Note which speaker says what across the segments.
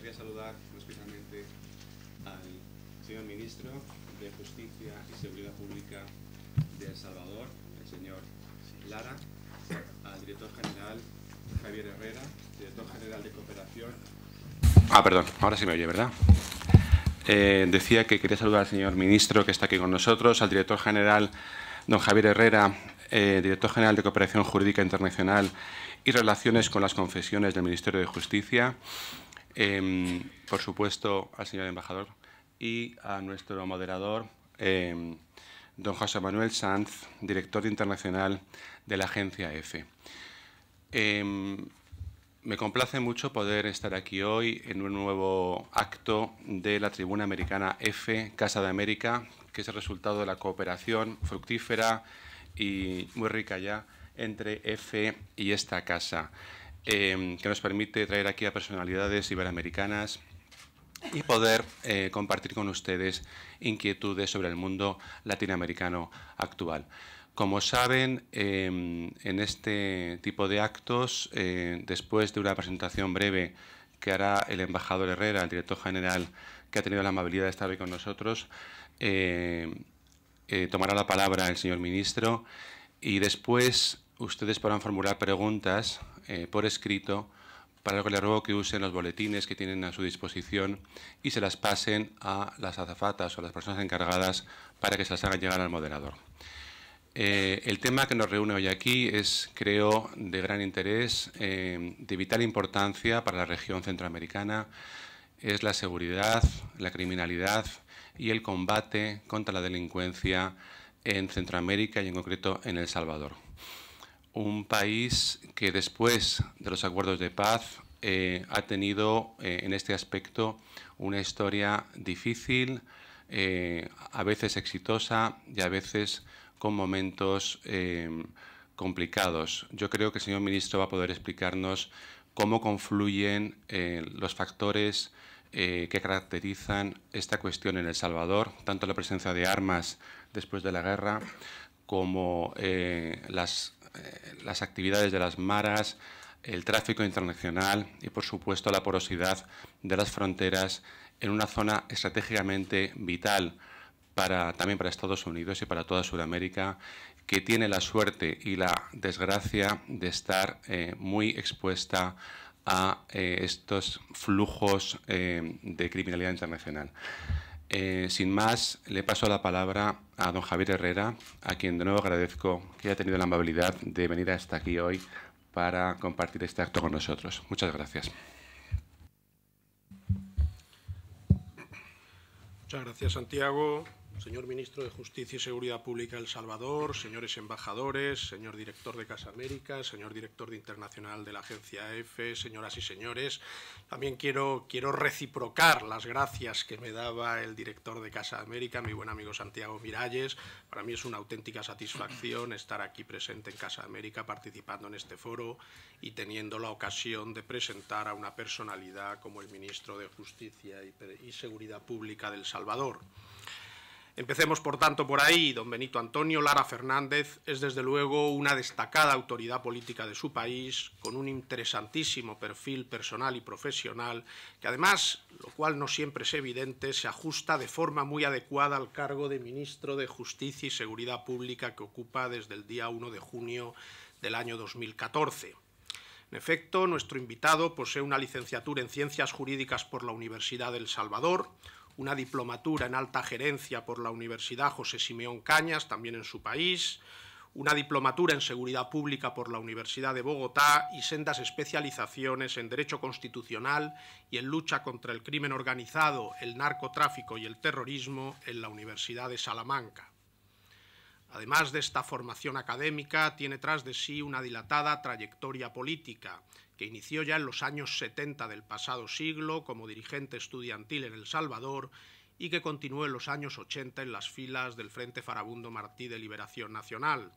Speaker 1: quería saludar especialmente al señor ministro de Justicia y Seguridad Pública de El Salvador, el señor Lara, al director
Speaker 2: general Javier Herrera, director general de Cooperación.
Speaker 1: Ah, perdón, ahora sí me oye, ¿verdad? Eh, decía que quería saludar al señor ministro que está aquí con nosotros, al director general don Javier Herrera, eh, director general de Cooperación Jurídica Internacional y Relaciones con las Confesiones del Ministerio de Justicia, Em, por supuesto, al señor embajador y a nuestro moderador, em, don José Manuel Sanz, director internacional de la agencia EFE. Em, me complace mucho poder estar aquí hoy en un nuevo acto de la Tribuna Americana EFE Casa de América, que es el resultado de la cooperación fructífera y muy rica ya entre EFE y esta casa. Em, que nos permite traer aquí a personalidades iberoamericanas y poder eh, compartir con ustedes inquietudes sobre el mundo latinoamericano actual. Como saben, em, en este tipo de actos, eh, después de una presentación breve que hará el embajador Herrera, el director general que ha tenido la amabilidad de estar hoy con nosotros, em, eh, tomará la palabra el señor ministro y después ustedes podrán formular preguntas eh, por escrito, para lo que les ruego que usen los boletines que tienen a su disposición y se las pasen a las azafatas o a las personas encargadas para que se las hagan llegar al moderador. Eh, el tema que nos reúne hoy aquí es, creo, de gran interés, eh, de vital importancia para la región centroamericana. Es la seguridad, la criminalidad y el combate contra la delincuencia en Centroamérica y en concreto en El Salvador un país que después de los acuerdos de paz eh, ha tenido eh, en este aspecto una historia difícil, eh, a veces exitosa y a veces con momentos complicados. Yo creo que el señor ministro va a poder explicarnos cómo confluyen los factores que caracterizan esta cuestión en El Salvador, tanto la presencia de armas después de la guerra como las eh, las actividades de las maras, el tráfico internacional y, por supuesto, la porosidad de las fronteras en una zona estratégicamente vital para, también para Estados Unidos y para toda Sudamérica, que tiene la suerte y la desgracia de estar eh, muy expuesta a eh, estos flujos de criminalidad internacional. Eh, sin más, le paso la palabra a don Javier Herrera, a quien de nuevo agradezco que haya tenido la amabilidad de venir hasta aquí hoy para compartir este acto con nosotros. Muchas gracias.
Speaker 3: Muchas gracias, Santiago señor ministro de Justicia y Seguridad Pública de El Salvador, señores embajadores, señor director de Casa América, señor director de Internacional de la Agencia EFE, e, señoras y señores, también quiero, quiero reciprocar las gracias que me daba el director de Casa América, mi buen amigo Santiago Miralles. Para mí es una auténtica satisfacción estar aquí presente en Casa América, participando en este foro y teniendo la ocasión de presentar a una personalidad como el ministro de Justicia y Seguridad Pública del Salvador. Empecemos, por tanto, por ahí. Don Benito Antonio Lara Fernández es, desde luego, una destacada autoridad política de su país, con un interesantísimo perfil personal y profesional, que además, lo cual no siempre es evidente, se ajusta de forma muy adecuada al cargo de ministro de Justicia y Seguridad Pública que ocupa desde el día 1 de junio del año 2014. En efecto, nuestro invitado posee una licenciatura en Ciencias Jurídicas por la Universidad del El Salvador, una diplomatura en alta gerencia por la Universidad José Simeón Cañas, también en su país, una diplomatura en seguridad pública por la Universidad de Bogotá y sendas especializaciones en derecho constitucional y en lucha contra el crimen organizado, el narcotráfico y el terrorismo en la Universidad de Salamanca. Además de esta formación académica, tiene tras de sí una dilatada trayectoria política que inició ya en los años 70 del pasado siglo como dirigente estudiantil en El Salvador y que continuó en los años 80 en las filas del Frente Farabundo Martí de Liberación Nacional.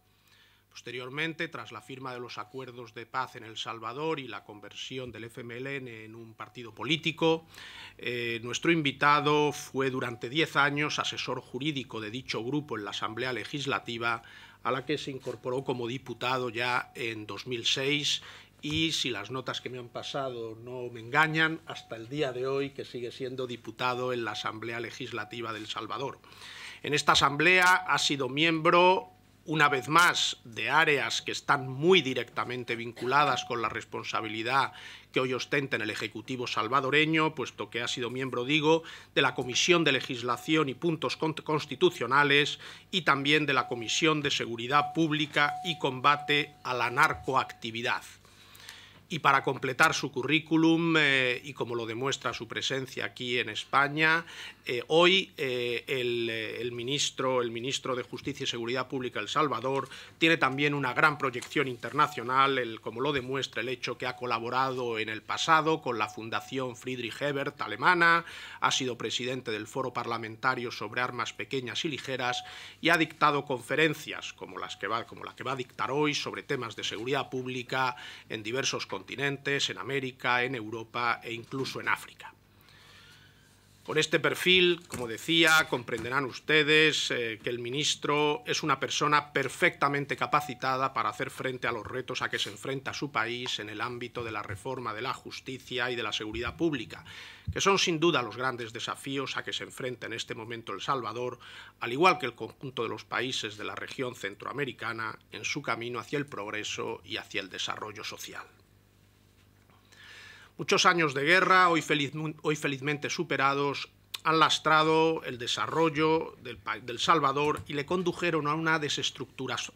Speaker 3: Posteriormente, tras la firma de los acuerdos de paz en El Salvador y la conversión del FMLN en un partido político, eh, nuestro invitado fue durante 10 años asesor jurídico de dicho grupo en la Asamblea Legislativa, a la que se incorporó como diputado ya en 2006 y si las notas que me han pasado no me engañan, hasta el día de hoy que sigue siendo diputado en la Asamblea Legislativa del Salvador. En esta Asamblea ha sido miembro, una vez más, de áreas que están muy directamente vinculadas con la responsabilidad que hoy ostenta en el Ejecutivo salvadoreño, puesto que ha sido miembro, digo, de la Comisión de Legislación y Puntos Constitucionales y también de la Comisión de Seguridad Pública y Combate a la Narcoactividad y para completar su currículum eh, y como lo demuestra su presencia aquí en España, eh, hoy eh, el, el, ministro, el ministro de Justicia y Seguridad Pública El Salvador tiene también una gran proyección internacional, el, como lo demuestra el hecho que ha colaborado en el pasado con la Fundación Friedrich Ebert alemana, ha sido presidente del Foro Parlamentario sobre Armas Pequeñas y Ligeras y ha dictado conferencias como, las que va, como la que va a dictar hoy sobre temas de seguridad pública en diversos contextos continentes, en América, en Europa e incluso en África. Con este perfil, como decía, comprenderán ustedes eh, que el ministro es una persona perfectamente capacitada para hacer frente a los retos a que se enfrenta su país en el ámbito de la reforma de la justicia y de la seguridad pública, que son sin duda los grandes desafíos a que se enfrenta en este momento El Salvador, al igual que el conjunto de los países de la región centroamericana, en su camino hacia el progreso y hacia el desarrollo social. Muchos años de guerra, hoy, felizmente superados, han lastrado el desarrollo del, del, Salvador y le condujeron a una,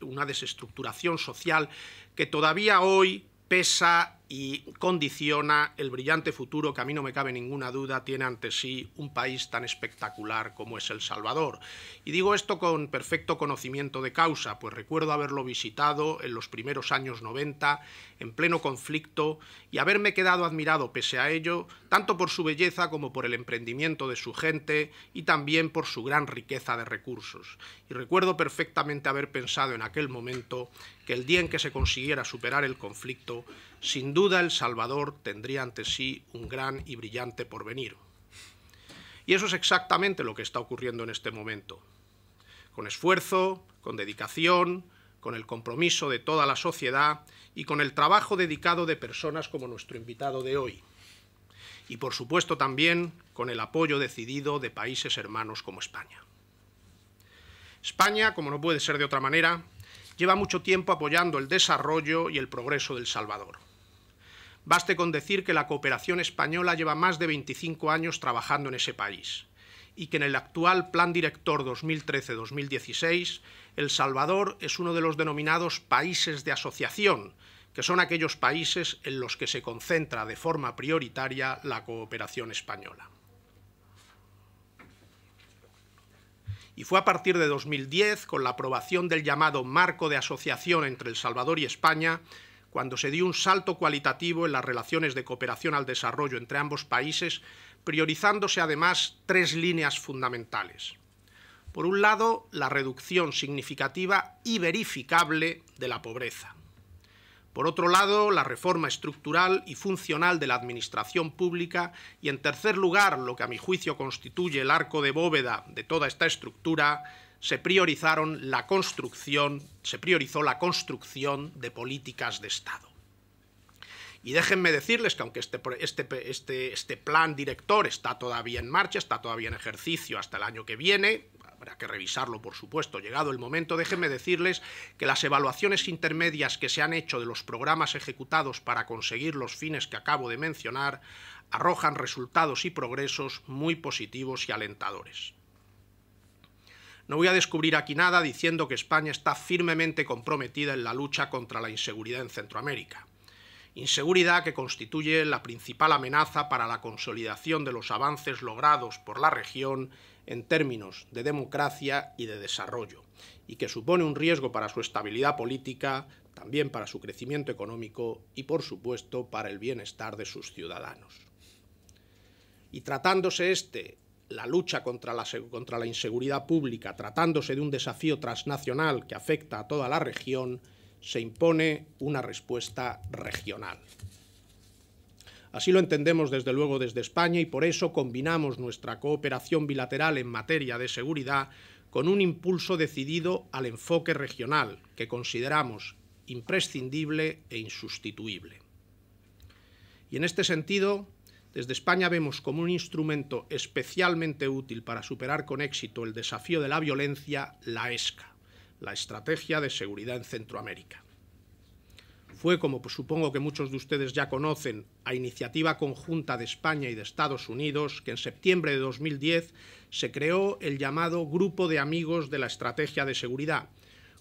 Speaker 3: una desestructuración social que todavía hoy pesa y condiciona el brillante futuro que a mí no me cabe ninguna duda tiene ante sí un país tan espectacular como es El Salvador. Y digo esto con perfecto conocimiento de causa, pues recuerdo haberlo visitado en los primeros años 90, en pleno conflicto, y haberme quedado admirado pese a ello, tanto por su belleza como por el emprendimiento de su gente y también por su gran riqueza de recursos. Y recuerdo perfectamente haber pensado en aquel momento que el día en que se consiguiera superar el conflicto, sin duda El Salvador tendría ante sí un gran y brillante porvenir. Y eso es exactamente lo que está ocurriendo en este momento. Con esfuerzo, con dedicación, con el compromiso de toda la sociedad y con el trabajo dedicado de personas como nuestro invitado de hoy. Y por supuesto también con el apoyo decidido de países hermanos como España. España, como no puede ser de otra manera, lleva mucho tiempo apoyando el desarrollo y el progreso del Salvador. Baste con decir que la cooperación española lleva más de 25 años trabajando en ese país y que en el actual Plan Director 2013-2016 El Salvador es uno de los denominados países de asociación, que son aquellos países en los que se concentra de forma prioritaria la cooperación española. Y fue a partir de 2010, con la aprobación del llamado marco de asociación entre El Salvador y España, cuando se dio un salto cualitativo en las relaciones de cooperación al desarrollo entre ambos países, priorizándose además tres líneas fundamentales. Por un lado, la reducción significativa y verificable de la pobreza. Por otro lado, la reforma estructural y funcional de la administración pública y, en tercer lugar, lo que a mi juicio constituye el arco de bóveda de toda esta estructura, se priorizaron la construcción, se priorizó la construcción de políticas de Estado. Y déjenme decirles que aunque este, este, este, este, plan director está todavía en marcha, está todavía en ejercicio hasta el año que viene, habrá que revisarlo, por supuesto, llegado el momento, déjenme decirles que las evaluaciones intermedias que se han hecho de los programas ejecutados para conseguir los fines que acabo de mencionar arrojan resultados y progresos muy positivos y alentadores. No voy a descubrir aquí nada diciendo que España está firmemente comprometida en la lucha contra la inseguridad en Centroamérica inseguridad que constituye la principal amenaza para la consolidación de los avances logrados por la región en términos de democracia y de desarrollo, y que supone un riesgo para su estabilidad política, también para su crecimiento económico y, por supuesto, para el bienestar de sus ciudadanos. Y tratándose este la lucha contra la, contra la inseguridad pública, tratándose de un desafío transnacional que afecta a toda la región, se impone una respuesta regional. Así lo entendemos desde luego desde España y por eso combinamos nuestra cooperación bilateral en materia de seguridad con un impulso decidido al enfoque regional que consideramos imprescindible e insustituible. Y en este sentido, desde España vemos como un instrumento especialmente útil para superar con éxito el desafío de la violencia la ESCA, la estrategia de seguridad en Centroamérica. Fue, como pues, supongo que muchos de ustedes ya conocen, a iniciativa conjunta de España y de Estados Unidos que en septiembre de 2010 se creó el llamado Grupo de Amigos de la Estrategia de Seguridad,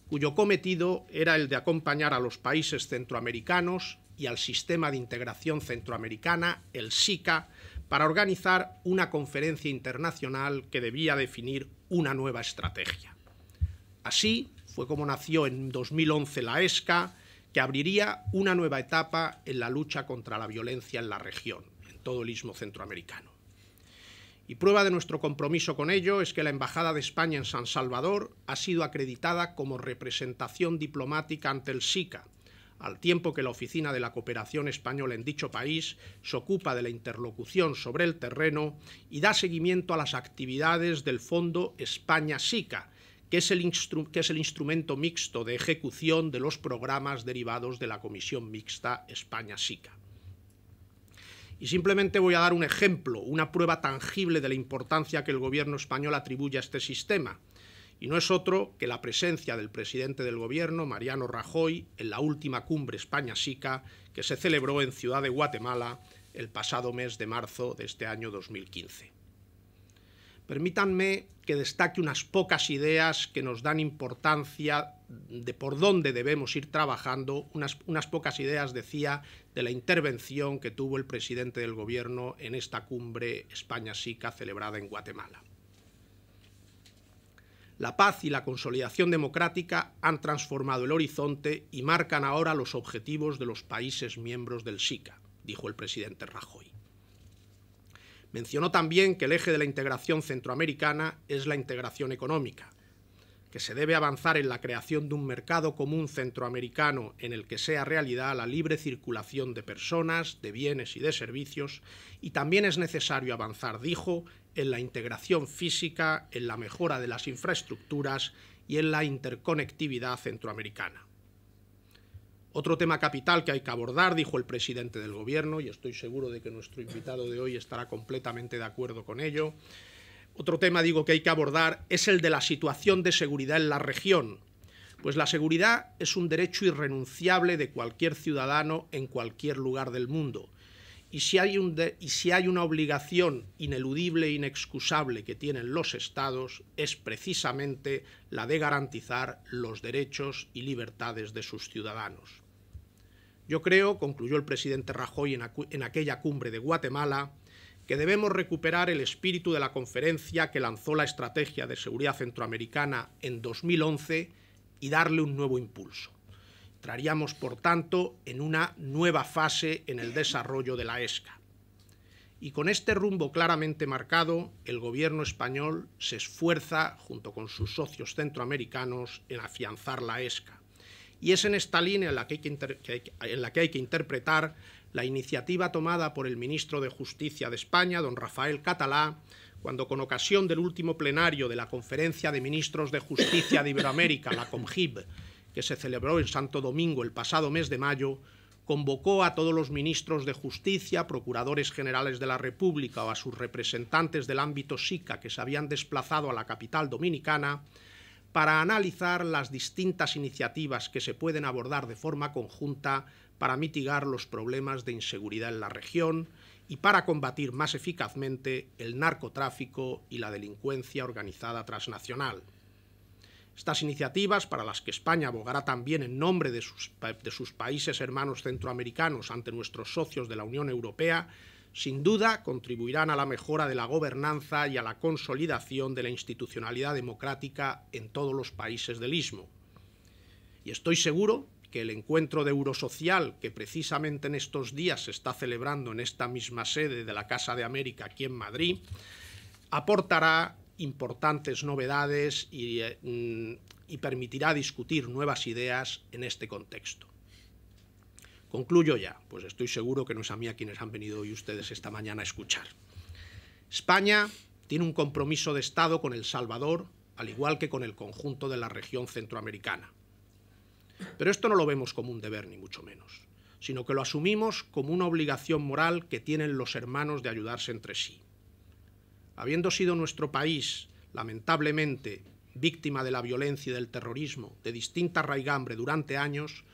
Speaker 3: cuyo cometido era el de acompañar a los países centroamericanos y al Sistema de Integración Centroamericana, el SICA, para organizar una conferencia internacional que debía definir una nueva estrategia. Así fue como nació en 2011 la ESCA, que abriría una nueva etapa en la lucha contra la violencia en la región, en todo el istmo centroamericano. Y prueba de nuestro compromiso con ello es que la Embajada de España en San Salvador ha sido acreditada como representación diplomática ante el SICA, al tiempo que la Oficina de la Cooperación Española en dicho país se ocupa de la interlocución sobre el terreno y da seguimiento a las actividades del Fondo España-SICA, que es, el que es el instrumento mixto de ejecución de los programas derivados de la Comisión Mixta España-SICA. Y simplemente voy a dar un ejemplo, una prueba tangible de la importancia que el gobierno español atribuye a este sistema. Y no es otro que la presencia del presidente del gobierno, Mariano Rajoy, en la última cumbre España-SICA que se celebró en Ciudad de Guatemala el pasado mes de marzo de este año 2015. Permítanme que destaque unas pocas ideas que nos dan importancia de por dónde debemos ir trabajando, unas, unas pocas ideas, decía, de la intervención que tuvo el presidente del gobierno en esta cumbre España-SICA celebrada en Guatemala. La paz y la consolidación democrática han transformado el horizonte y marcan ahora los objetivos de los países miembros del SICA, dijo el presidente Rajoy. Mencionó también que el eje de la integración centroamericana es la integración económica, que se debe avanzar en la creación de un mercado común centroamericano en el que sea realidad la libre circulación de personas, de bienes y de servicios, y también es necesario avanzar, dijo, en la integración física, en la mejora de las infraestructuras y en la interconectividad centroamericana. Otro tema capital que hay que abordar, dijo el presidente del Gobierno, y estoy seguro de que nuestro invitado de hoy estará completamente de acuerdo con ello. Otro tema, digo, que hay que abordar es el de la situación de seguridad en la región, pues la seguridad es un derecho irrenunciable de cualquier ciudadano en cualquier lugar del mundo. Y si, hay y si hay una obligación ineludible e inexcusable que tienen los estados, es precisamente la de garantizar los derechos y libertades de sus ciudadanos. Yo creo, concluyó el presidente Rajoy en, aquella cumbre de Guatemala, que debemos recuperar el espíritu de la conferencia que lanzó la Estrategia de Seguridad Centroamericana en 2011 y darle un nuevo impulso. Entraríamos, por tanto, en una nueva fase en el desarrollo de la ESCA. Y con este rumbo claramente marcado, el gobierno español se esfuerza, junto con sus socios centroamericanos, en afianzar la ESCA. Y es en esta línea en la que hay que, interpretar la iniciativa tomada por el ministro de Justicia de España, don Rafael Catalá, cuando con ocasión del último plenario de la Conferencia de Ministros de Justicia de Iberoamérica, la COMGIB, que se celebró en Santo Domingo el pasado mes de mayo, convocó a todos los ministros de Justicia, procuradores generales de la República o a sus representantes del ámbito SICA que se habían desplazado a la capital dominicana para analizar las distintas iniciativas que se pueden abordar de forma conjunta para mitigar los problemas de inseguridad en la región y para combatir más eficazmente el narcotráfico y la delincuencia organizada transnacional. Estas iniciativas, para las que España abogará también en nombre de sus, países hermanos centroamericanos ante nuestros socios de la Unión Europea, sin duda contribuirán a la mejora de la gobernanza y a la consolidación de la institucionalidad democrática en todos los países del Istmo. Y estoy seguro que el encuentro de Eurosocial, que precisamente en estos días se está celebrando en esta misma sede de la Casa de América aquí en Madrid, aportará importantes novedades y, eh, mm, y permitirá discutir nuevas ideas en este contexto. Concluyo ya, pues estoy seguro que no es a mí a quienes han venido hoy ustedes esta mañana a escuchar. España tiene un compromiso de Estado con El Salvador, al igual que con el conjunto de la región centroamericana. Pero esto no lo vemos como un deber, ni mucho menos, sino que lo asumimos como una obligación moral que tienen los hermanos de ayudarse entre sí. Habiendo sido nuestro país, lamentablemente, víctima de la violencia y del terrorismo de distinta raigambre durante años,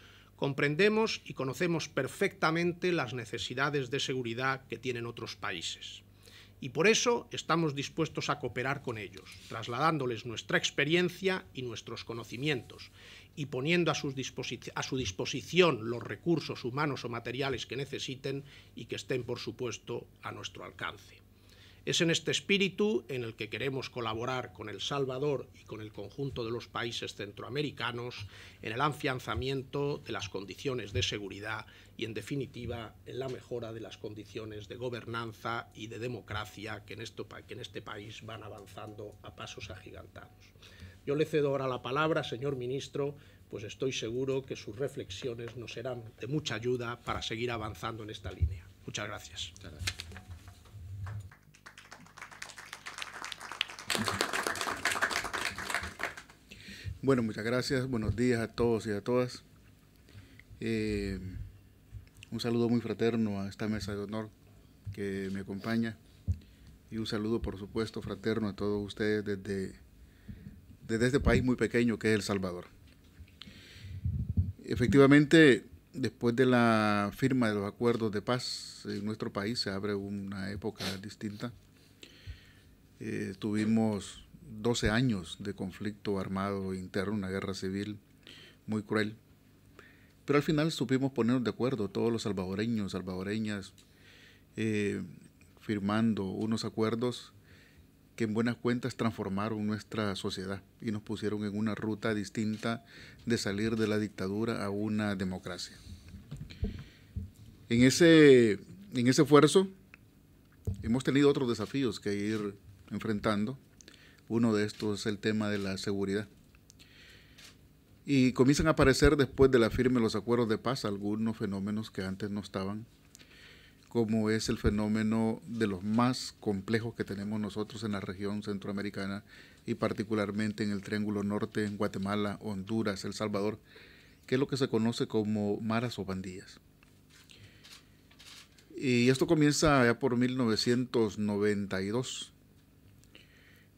Speaker 3: comprendemos y conocemos perfectamente las necesidades de seguridad que tienen otros países. Y por eso estamos dispuestos a cooperar con ellos, trasladándoles nuestra experiencia y nuestros conocimientos, y poniendo a, su disposición los recursos humanos o materiales que necesiten y que estén, por supuesto, a nuestro alcance. Es en este espíritu en el que queremos colaborar con El Salvador y con el conjunto de los países centroamericanos en el afianzamiento de las condiciones de seguridad y, en definitiva, en la mejora de las condiciones de gobernanza y de democracia que en, este país van avanzando a pasos agigantados. Yo le cedo ahora la palabra, señor ministro, pues estoy seguro que sus reflexiones nos serán de mucha ayuda para seguir avanzando en esta línea. Muchas gracias.
Speaker 2: Bueno, muchas gracias. Buenos días a todos y a todas. Eh, un saludo muy fraterno a esta mesa de honor que me acompaña y un saludo, por supuesto, fraterno a todos ustedes desde, desde este país muy pequeño que es El Salvador. Efectivamente, después de la firma de los acuerdos de paz en nuestro país se abre una época distinta. Eh, tuvimos 12 años de conflicto armado e interno, una guerra civil muy cruel. Pero al final supimos ponernos de acuerdo, todos los salvadoreños, salvadoreñas, eh, firmando unos acuerdos que en buenas cuentas transformaron nuestra sociedad y nos pusieron en una ruta distinta de salir de la dictadura a una democracia. En en ese esfuerzo hemos tenido otros desafíos que ir enfrentando uno de estos es el tema de la seguridad. Y comienzan a aparecer después de la firma de los acuerdos de paz algunos fenómenos que antes no estaban, como es el fenómeno de los más complejos que tenemos nosotros en la región centroamericana y particularmente en el Triángulo Norte, en Guatemala, Honduras, El Salvador, que es lo que se conoce como maras o bandillas. Y esto comienza ya por 1992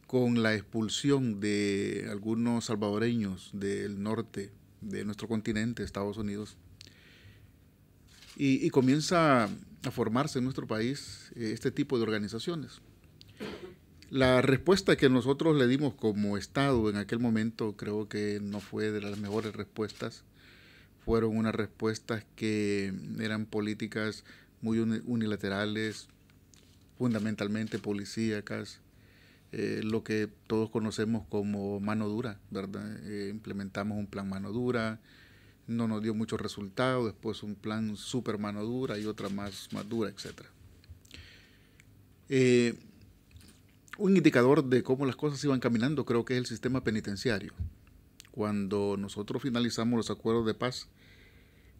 Speaker 2: con la expulsión de algunos salvadoreños del norte de nuestro continente, Estados Unidos, y, comienza a formarse en nuestro país eh, este tipo de organizaciones. La respuesta que nosotros le dimos como Estado en aquel momento creo que no fue de las mejores respuestas. Fueron unas respuestas que eran políticas muy unilaterales, fundamentalmente policíacas, eh, lo que todos conocemos como mano dura, ¿verdad? Eh, implementamos un plan mano dura, no nos dio muchos resultados, después un plan super mano dura y otra más, más dura, etc. Eh, un indicador de cómo las cosas iban caminando creo que es el sistema penitenciario. Cuando nosotros finalizamos los acuerdos de paz,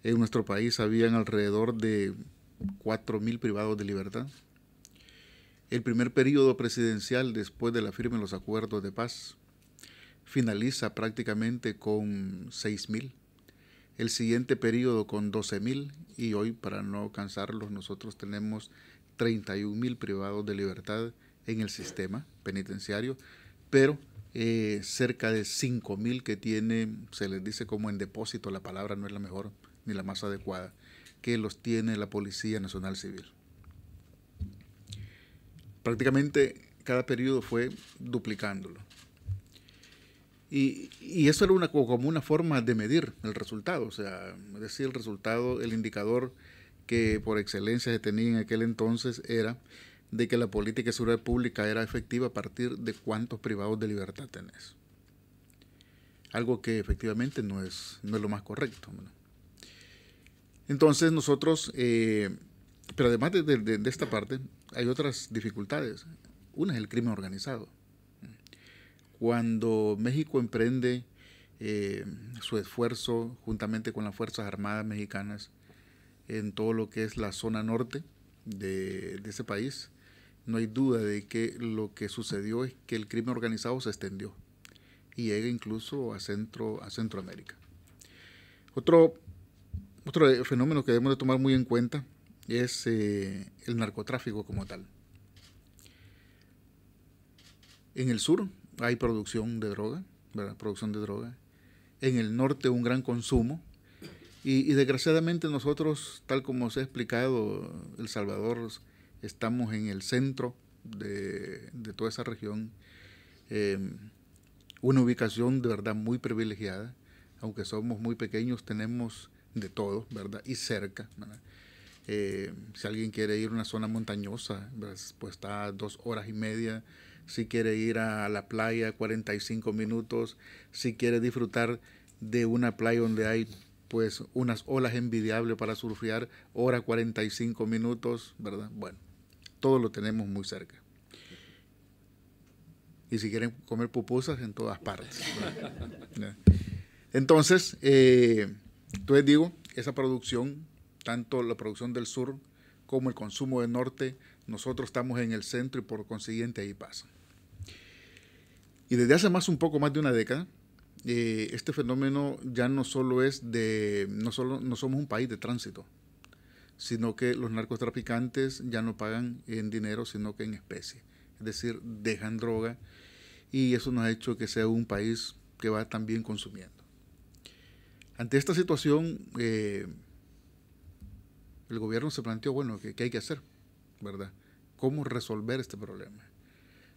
Speaker 2: en nuestro país habían alrededor de 4.000 privados de libertad, el primer periodo presidencial después de la firma de los acuerdos de paz finaliza prácticamente con 6.000, el siguiente periodo con 12.000 y hoy para no cansarlos nosotros tenemos 31.000 privados de libertad en el sistema penitenciario, pero eh, cerca de 5.000 que tienen, se les dice como en depósito, la palabra no es la mejor ni la más adecuada, que los tiene la Policía Nacional Civil prácticamente cada periodo fue duplicándolo. Y, eso era una, como una forma de medir el resultado, o sea, decir, el resultado, el indicador que por excelencia se tenía en aquel entonces era de que la política de seguridad pública era efectiva a partir de cuántos privados de libertad tenés. Algo que efectivamente no es, no es lo más correcto. Entonces nosotros, eh, pero además de esta parte, hay otras dificultades. Una es el crimen organizado. Cuando México emprende eh, su esfuerzo juntamente con las Fuerzas Armadas Mexicanas en todo lo que es la zona norte de, de ese país, no hay duda de que lo que sucedió es que el crimen organizado se extendió y llega incluso a, centro, a Centroamérica. Otro, otro fenómeno que debemos de tomar muy en cuenta es eh, el narcotráfico como tal. En el sur hay producción de droga, ¿verdad? Producción de droga. En el norte un gran consumo. Y, desgraciadamente nosotros, tal como se ha explicado, El Salvador, estamos en el centro de, toda esa región. Em, una ubicación de verdad muy privilegiada. Aunque somos muy pequeños, tenemos de todo, ¿verdad? Y cerca, ¿verdad? Eh, si alguien quiere ir a una zona montañosa, pues, pues, está a dos horas y media. Si quiere ir a la playa, 45 minutos. Si quiere disfrutar de una playa donde hay pues unas olas envidiables para surfear, hora 45 minutos, ¿verdad? Bueno, todo lo tenemos muy cerca. Y si quieren comer pupusas, en todas partes. Entonces, eh, entonces digo, esa producción tanto la producción del sur como el consumo del norte, nosotros estamos en el centro y por consiguiente ahí pasa. Y desde hace más un poco más de una década, eh, este fenómeno ya no solo es de, no solo no somos un país de tránsito, sino que los narcotraficantes ya no pagan en dinero, sino que en especie. Es decir, dejan droga y eso nos ha hecho que sea un país que va también consumiendo. Ante esta situación, eh, el gobierno se planteó, bueno, ¿qué, hay que hacer? ¿Verdad? ¿Cómo resolver este problema?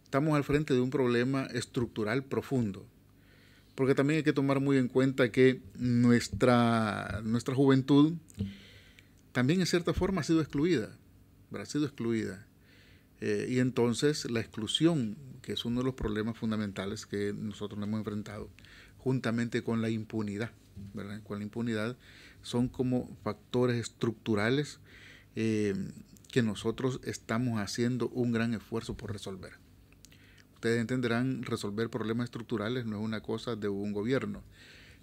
Speaker 2: Estamos al frente de un problema estructural profundo, porque también hay que tomar muy en cuenta que nuestra, nuestra juventud también en cierta forma ha sido excluida, ha sido excluida. Eh, y entonces la exclusión, que es uno de los problemas fundamentales que nosotros nos hemos enfrentado, juntamente con la impunidad, con la impunidad son como factores estructurales eh, que nosotros estamos haciendo un gran esfuerzo por resolver. Ustedes entenderán, resolver problemas estructurales no es una cosa de un gobierno,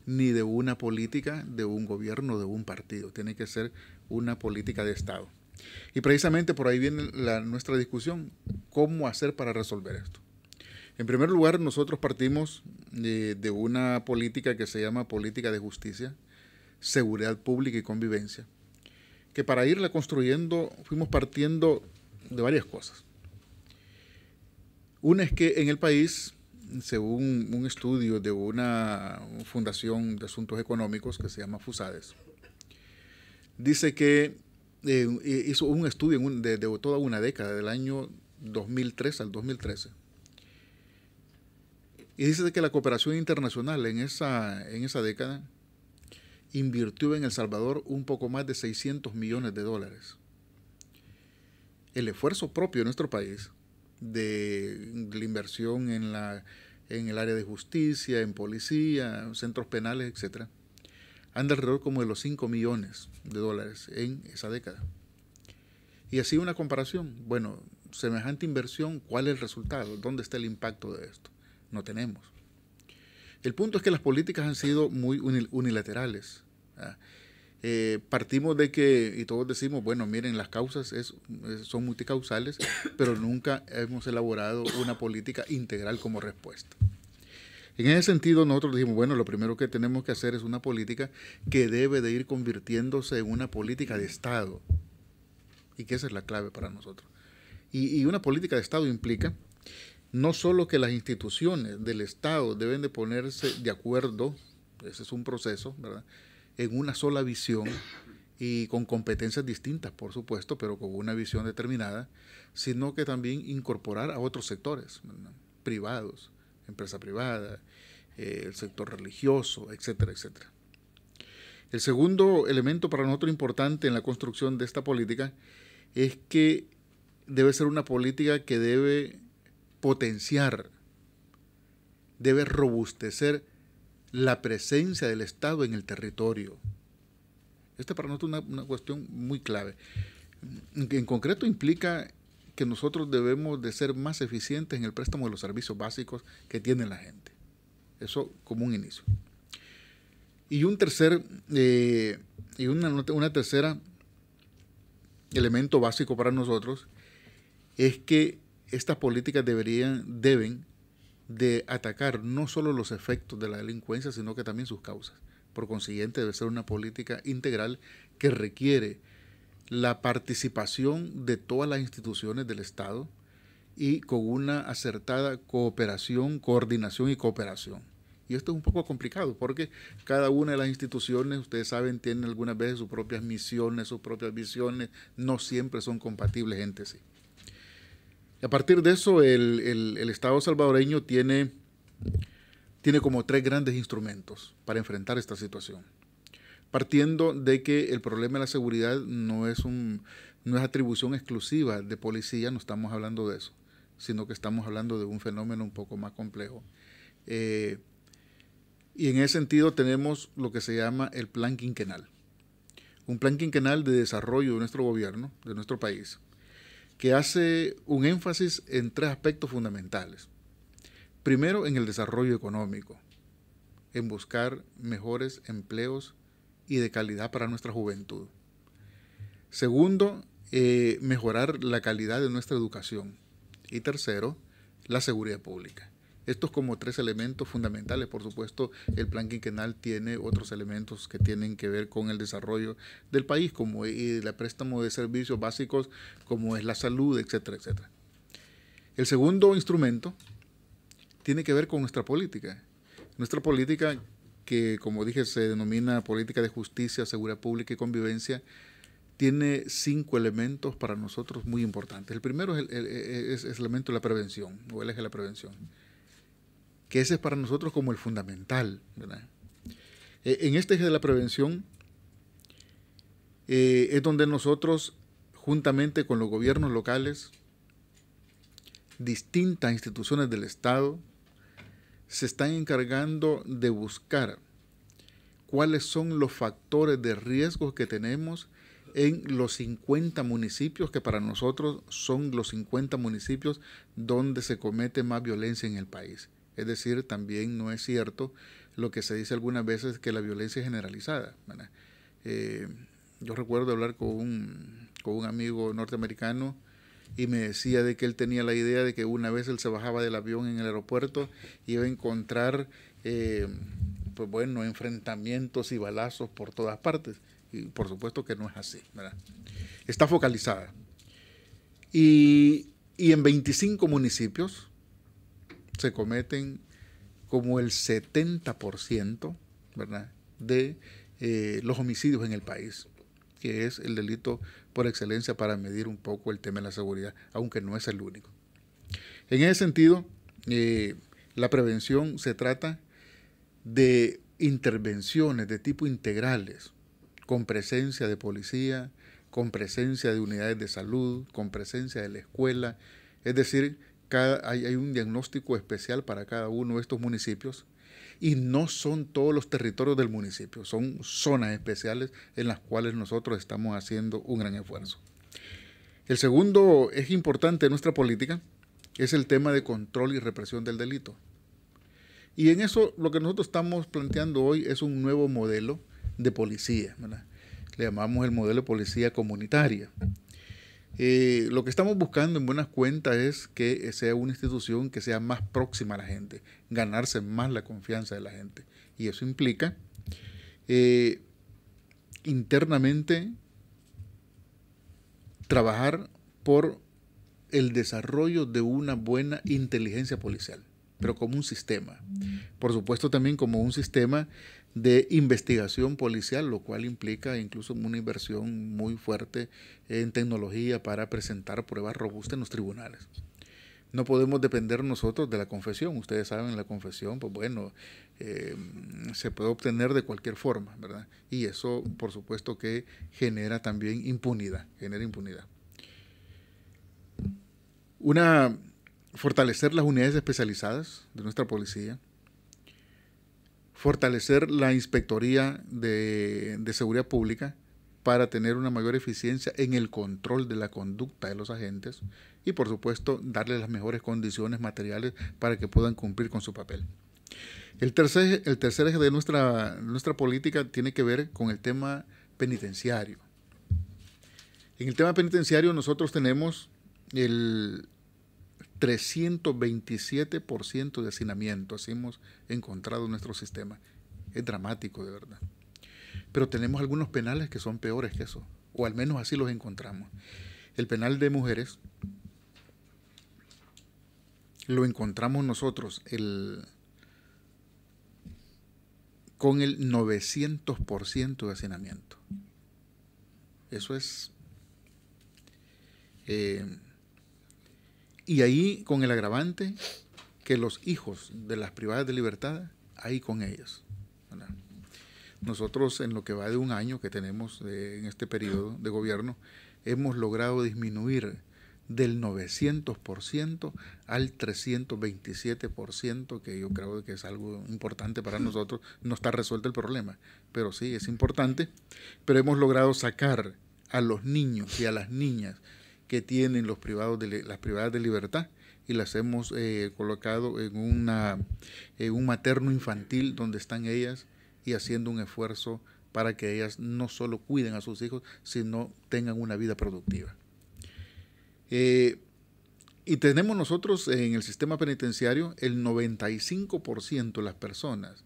Speaker 2: ni de una política de un gobierno, de un partido. Tiene que ser una política de Estado. Y precisamente por ahí viene la, nuestra discusión, cómo hacer para resolver esto. En primer lugar, nosotros partimos eh, de una política que se llama política de justicia, seguridad pública y convivencia, que para irla construyendo fuimos partiendo de varias cosas. Una es que en el país, según un estudio de una fundación de asuntos económicos que se llama FUSADES, dice que eh, eh, hizo un estudio de, toda una década, del año 2003 al 2013, y dice que la cooperación internacional en esa, en esa década invirtió en El Salvador un poco más de 600 millones de dólares. El esfuerzo propio de nuestro país, de la inversión en, la, en el área de justicia, en policía, centros penales, etc., anda alrededor como de los 5 millones de dólares en esa década. Y así una comparación. Bueno, semejante inversión, ¿cuál es el resultado? ¿Dónde está el impacto de esto? No tenemos. El punto es que las políticas han sido muy unilaterales. ¿ah? Eh, partimos de que, y todos decimos, bueno, miren, las causas son multicausales, pero nunca hemos elaborado una política integral como respuesta. En ese sentido, nosotros decimos, bueno, lo primero que tenemos que hacer es una política que debe de ir convirtiéndose en una política de Estado. Y que esa es la clave para nosotros. y una política de Estado implica no solo que las instituciones del Estado deben de ponerse de acuerdo, ese es un proceso, ¿verdad? En una sola visión y con competencias distintas, por supuesto, pero con una visión determinada, sino que también incorporar a otros sectores privados, empresa privada, eh, el sector religioso, etcétera, etcétera. El segundo elemento para nosotros importante en la construcción de esta política es que debe ser una política que debe potenciar, debe robustecer la presencia del Estado en el territorio. Esta para nosotros es una, cuestión muy clave. En concreto implica que nosotros debemos de ser más eficientes en el préstamo de los servicios básicos que tiene la gente. Eso como un inicio. Y un tercer, eh, y una, una tercera elemento básico para nosotros es que estas políticas deberían, deben de atacar no solo los efectos de la delincuencia, sino que también sus causas. Por consiguiente, debe ser una política integral que requiere la participación de todas las instituciones del Estado y con una acertada cooperación, coordinación y cooperación. Y esto es un poco complicado porque cada una de las instituciones, ustedes saben, tiene algunas veces sus propias misiones, sus propias visiones, no siempre son compatibles entre sí a partir de eso, el, Estado salvadoreño tiene, tiene como tres grandes instrumentos para enfrentar esta situación. Partiendo de que el problema de la seguridad no es, un, es atribución exclusiva de policía, no estamos hablando de eso, sino que estamos hablando de un fenómeno un poco más complejo. Eh, y en ese sentido tenemos lo que se llama el plan quinquenal, un plan quinquenal de desarrollo de nuestro gobierno, de nuestro país, que hace un énfasis en tres aspectos fundamentales. Primero, en el desarrollo económico, en buscar mejores empleos y de calidad para nuestra juventud. Segundo, eh, mejorar la calidad de nuestra educación. Y tercero, la seguridad pública. Estos como tres elementos fundamentales, por supuesto, el plan quinquenal tiene otros elementos que tienen que ver con el desarrollo del país, como el préstamo de servicios básicos, como es la salud, etcétera, etcétera. El segundo instrumento tiene que ver con nuestra política. Nuestra política que, como dije, se denomina política de justicia, seguridad pública y convivencia, tiene cinco elementos para nosotros muy importantes. El primero es el, el elemento de la prevención, o el eje de la prevención que ese es para nosotros como el fundamental. E, en este eje de la prevención eh, es donde nosotros, juntamente con los gobiernos locales, distintas instituciones del Estado, se están encargando de buscar cuáles son los factores de riesgo que tenemos en los 50 municipios que para nosotros son los 50 municipios donde se comete más violencia en el país. Es decir, también no es cierto lo que se dice algunas veces que la violencia es generalizada. Eh, yo recuerdo hablar con un, amigo norteamericano y me decía de que él tenía la idea de que una vez él se bajaba del avión en el aeropuerto y iba a encontrar, eh, pues bueno, enfrentamientos y balazos por todas partes. Y por supuesto que no es así, Está focalizada. Y, y en 25 municipios, se cometen como el 70%, ¿verdad? De eh, los homicidios en el país, que es el delito por excelencia para medir un poco el tema de la seguridad, aunque no es el único. En ese sentido, eh, la prevención se trata de intervenciones de tipo integrales, con presencia de policía, con presencia de unidades de salud, con presencia de la escuela, es decir, hay, un diagnóstico especial para cada uno de estos municipios y no son todos los territorios del municipio, son zonas especiales en las cuales nosotros estamos haciendo un gran esfuerzo. El segundo es importante en nuestra política, es el tema de control y represión del delito. Y en eso lo que nosotros estamos planteando hoy es un nuevo modelo de policía. Le llamamos el modelo de policía comunitaria. Eh, lo que estamos buscando en buenas cuentas es que sea una institución que sea más próxima a la gente, ganarse más la confianza de la gente. Y eso implica eh, internamente trabajar por el desarrollo de una buena inteligencia policial, pero como un sistema. Por supuesto también como un sistema de investigación policial, lo cual implica incluso una inversión muy fuerte en tecnología para presentar pruebas robustas en los tribunales. No podemos depender nosotros de la confesión. Ustedes saben, la confesión, pues bueno, eh, se puede obtener de cualquier forma, ¿verdad? Y eso, por supuesto, que genera también impunidad, genera impunidad. Una, fortalecer las unidades especializadas de nuestra policía, fortalecer la Inspectoría de, Seguridad Pública para tener una mayor eficiencia en el control de la conducta de los agentes y por supuesto darle las mejores condiciones materiales para que puedan cumplir con su papel. El tercer, el tercer eje de nuestra, nuestra política tiene que ver con el tema penitenciario. En el tema penitenciario nosotros tenemos el, 327% de hacinamiento, así hemos encontrado nuestro sistema. Es dramático, de verdad. Pero tenemos algunos penales que son peores que eso, o al menos así los encontramos. El penal de mujeres lo encontramos nosotros el, con el 900% de hacinamiento. Eso es... Eh, y ahí con el agravante que los hijos de las privadas de libertad, ahí con ellos. Nosotros en lo que va de un año que tenemos en este periodo de gobierno, hemos logrado disminuir del 900% al 327%, que yo creo que es algo importante para nosotros. No está resuelto el problema, pero sí es importante. Pero hemos logrado sacar a los niños y a las niñas que tienen los privados de, las privadas de libertad y las hemos eh, colocado en, una, un materno infantil donde están ellas y haciendo un esfuerzo para que ellas no solo cuiden a sus hijos, sino tengan una vida productiva. Eh, y tenemos nosotros en el sistema penitenciario el 95% de las personas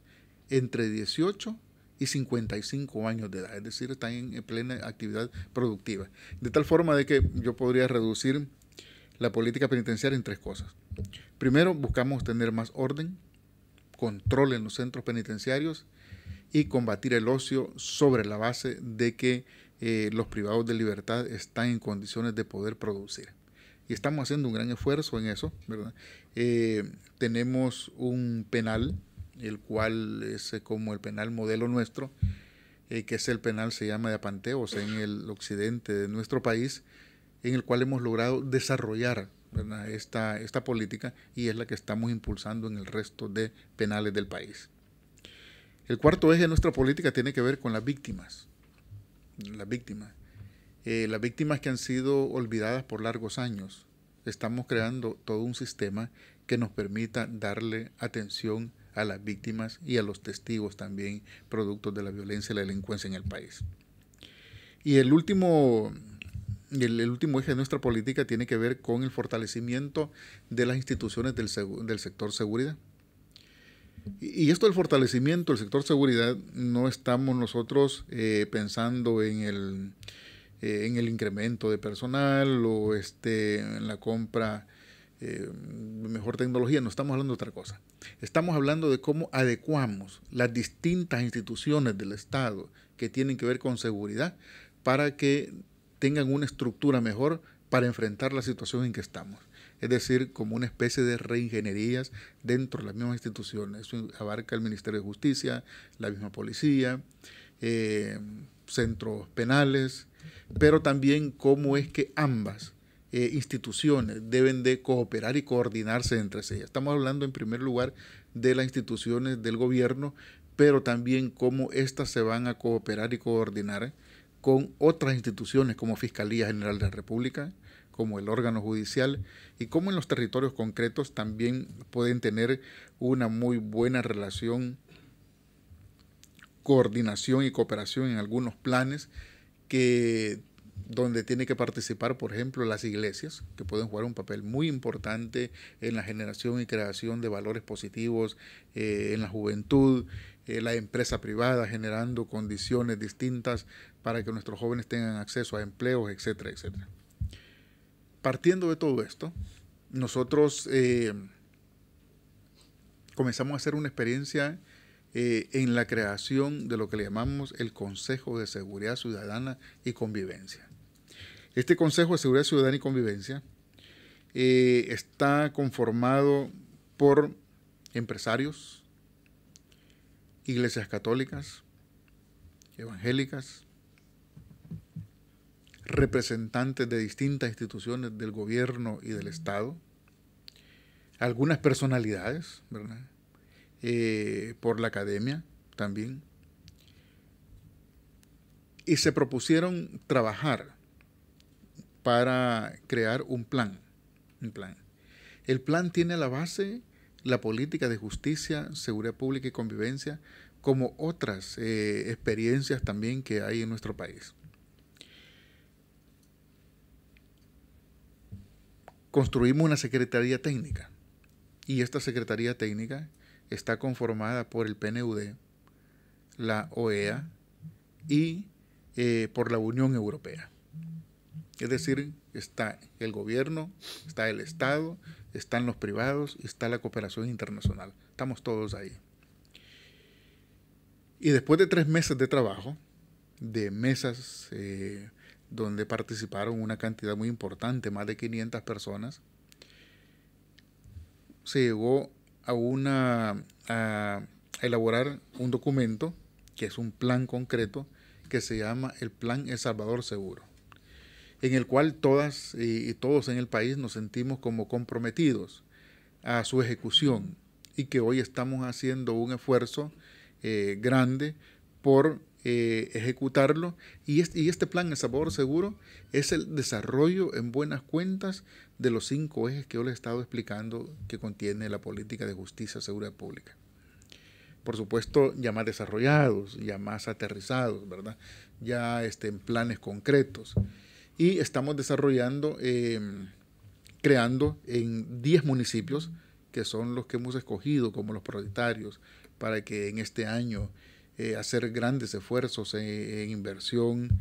Speaker 2: entre 18 y 55 años de edad, es decir, están en plena actividad productiva. De tal forma de que yo podría reducir la política penitenciaria en tres cosas. Primero, buscamos tener más orden, control en los centros penitenciarios y combatir el ocio sobre la base de que eh, los privados de libertad están en condiciones de poder producir. Y estamos haciendo un gran esfuerzo en eso, eh, tenemos un penal el cual es eh, como el penal modelo nuestro, eh, que es el penal, se llama de Apanteos, en el occidente de nuestro país, en el cual hemos logrado desarrollar esta, esta política y es la que estamos impulsando en el resto de penales del país. El cuarto eje de nuestra política tiene que ver con las víctimas. Las víctimas. Eh, las víctimas que han sido olvidadas por largos años. Estamos creando todo un sistema que nos permita darle atención a las víctimas y a los testigos también productos de la violencia y la delincuencia en el país. Y el último, el, último eje de nuestra política tiene que ver con el fortalecimiento de las instituciones del, sector seguridad. Y esto del fortalecimiento del sector seguridad, no estamos nosotros eh, pensando en el, eh, en el incremento de personal o este, en la compra Em, mejor tecnología, no estamos hablando de otra cosa. Estamos hablando de cómo adecuamos las distintas instituciones del Estado que tienen que ver con seguridad para que tengan una estructura mejor para enfrentar la situación en que estamos. Es decir, como una especie de reingenierías dentro de las mismas instituciones. Eso abarca el Ministerio de Justicia, la misma policía, em, centros penales, pero también cómo es que ambas eh, instituciones deben de cooperar y coordinarse entre ellas. Estamos hablando en primer lugar de las instituciones del gobierno, pero también cómo éstas se van a cooperar y coordinar con otras instituciones como Fiscalía General de la República, como el órgano judicial y cómo en los territorios concretos también pueden tener una muy buena relación, coordinación y cooperación en algunos planes que donde tiene que participar, por ejemplo, las iglesias, que pueden jugar un papel muy importante en la generación y creación de valores positivos eh, en la juventud, eh, la empresa privada generando condiciones distintas para que nuestros jóvenes tengan acceso a empleos, etcétera, etcétera. Partiendo de todo esto, nosotros eh, comenzamos a hacer una experiencia eh, en la creación de lo que le llamamos el Consejo de Seguridad Ciudadana y Convivencia. Este Consejo de Seguridad Ciudadana y Convivencia eh, está conformado por empresarios, iglesias católicas, evangélicas, representantes de distintas instituciones del gobierno y del Estado, algunas personalidades, eh, por la academia también, y se propusieron trabajar para crear un plan, El plan tiene la base, la política de justicia, seguridad pública y convivencia, como otras eh, experiencias también que hay en nuestro país. Construimos una Secretaría Técnica y esta Secretaría Técnica está conformada por el PNUD, la OEA y eh, por la Unión Europea. Es decir, está el gobierno, está el Estado, están los privados está la cooperación internacional. Estamos todos ahí. Y después de tres meses de trabajo, de mesas eh, donde participaron una cantidad muy importante, más de 500 personas, se llegó a, a elaborar un documento que es un plan concreto que se llama el Plan El Salvador Seguro en el cual todas y todos en el país nos sentimos como comprometidos a su ejecución y que hoy estamos haciendo un esfuerzo eh, grande por eh, ejecutarlo. Y, este, plan El Sabor Seguro es el desarrollo en buenas cuentas de los cinco ejes que yo les he estado explicando que contiene la política de justicia, seguridad pública. Por supuesto, ya más desarrollados, ya más aterrizados, ¿verdad? Ya este, en planes concretos y estamos desarrollando, em, creando en 10 municipios, que son los que hemos escogido como los prioritarios, para que en este año eh, hacer grandes esfuerzos en, inversión.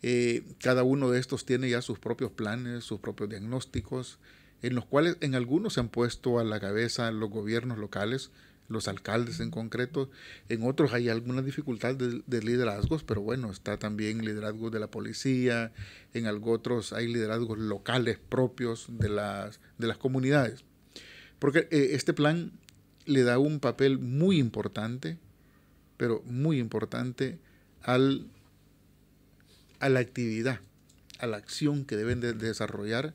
Speaker 2: Eh, cada uno de estos tiene ya sus propios planes, sus propios diagnósticos, en los cuales en algunos se han puesto a la cabeza los gobiernos locales, los alcaldes en concreto. En otros hay algunas dificultades de, liderazgos, pero bueno, está también liderazgo de la policía, en algunos otros hay liderazgos locales propios de las, de las comunidades. Porque eh, este plan le da un papel muy importante, pero muy importante al, a la actividad, a la acción que deben desarrollar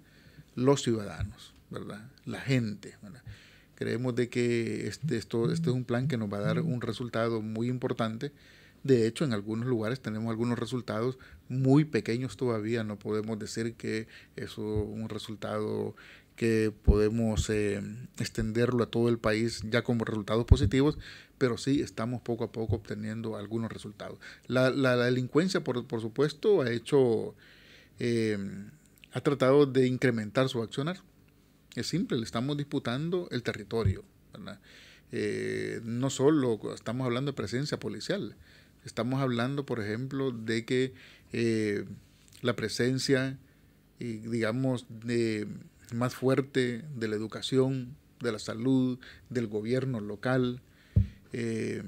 Speaker 2: los ciudadanos, ¿verdad? La gente, Creemos de que este, esto, este es un plan que nos va a dar un resultado muy importante. De hecho, en algunos lugares tenemos algunos resultados muy pequeños todavía. No podemos decir que es un resultado que podemos eh, extenderlo a todo el país ya como resultados positivos, pero sí estamos poco a poco obteniendo algunos resultados. La, delincuencia, por, supuesto, ha hecho, eh, ha tratado de incrementar su accionar es simple, le estamos disputando el territorio. Eh, no solo estamos hablando de presencia policial, estamos hablando, por ejemplo, de que eh, la presencia, digamos, de, más fuerte de la educación, de la salud, del gobierno local, eh,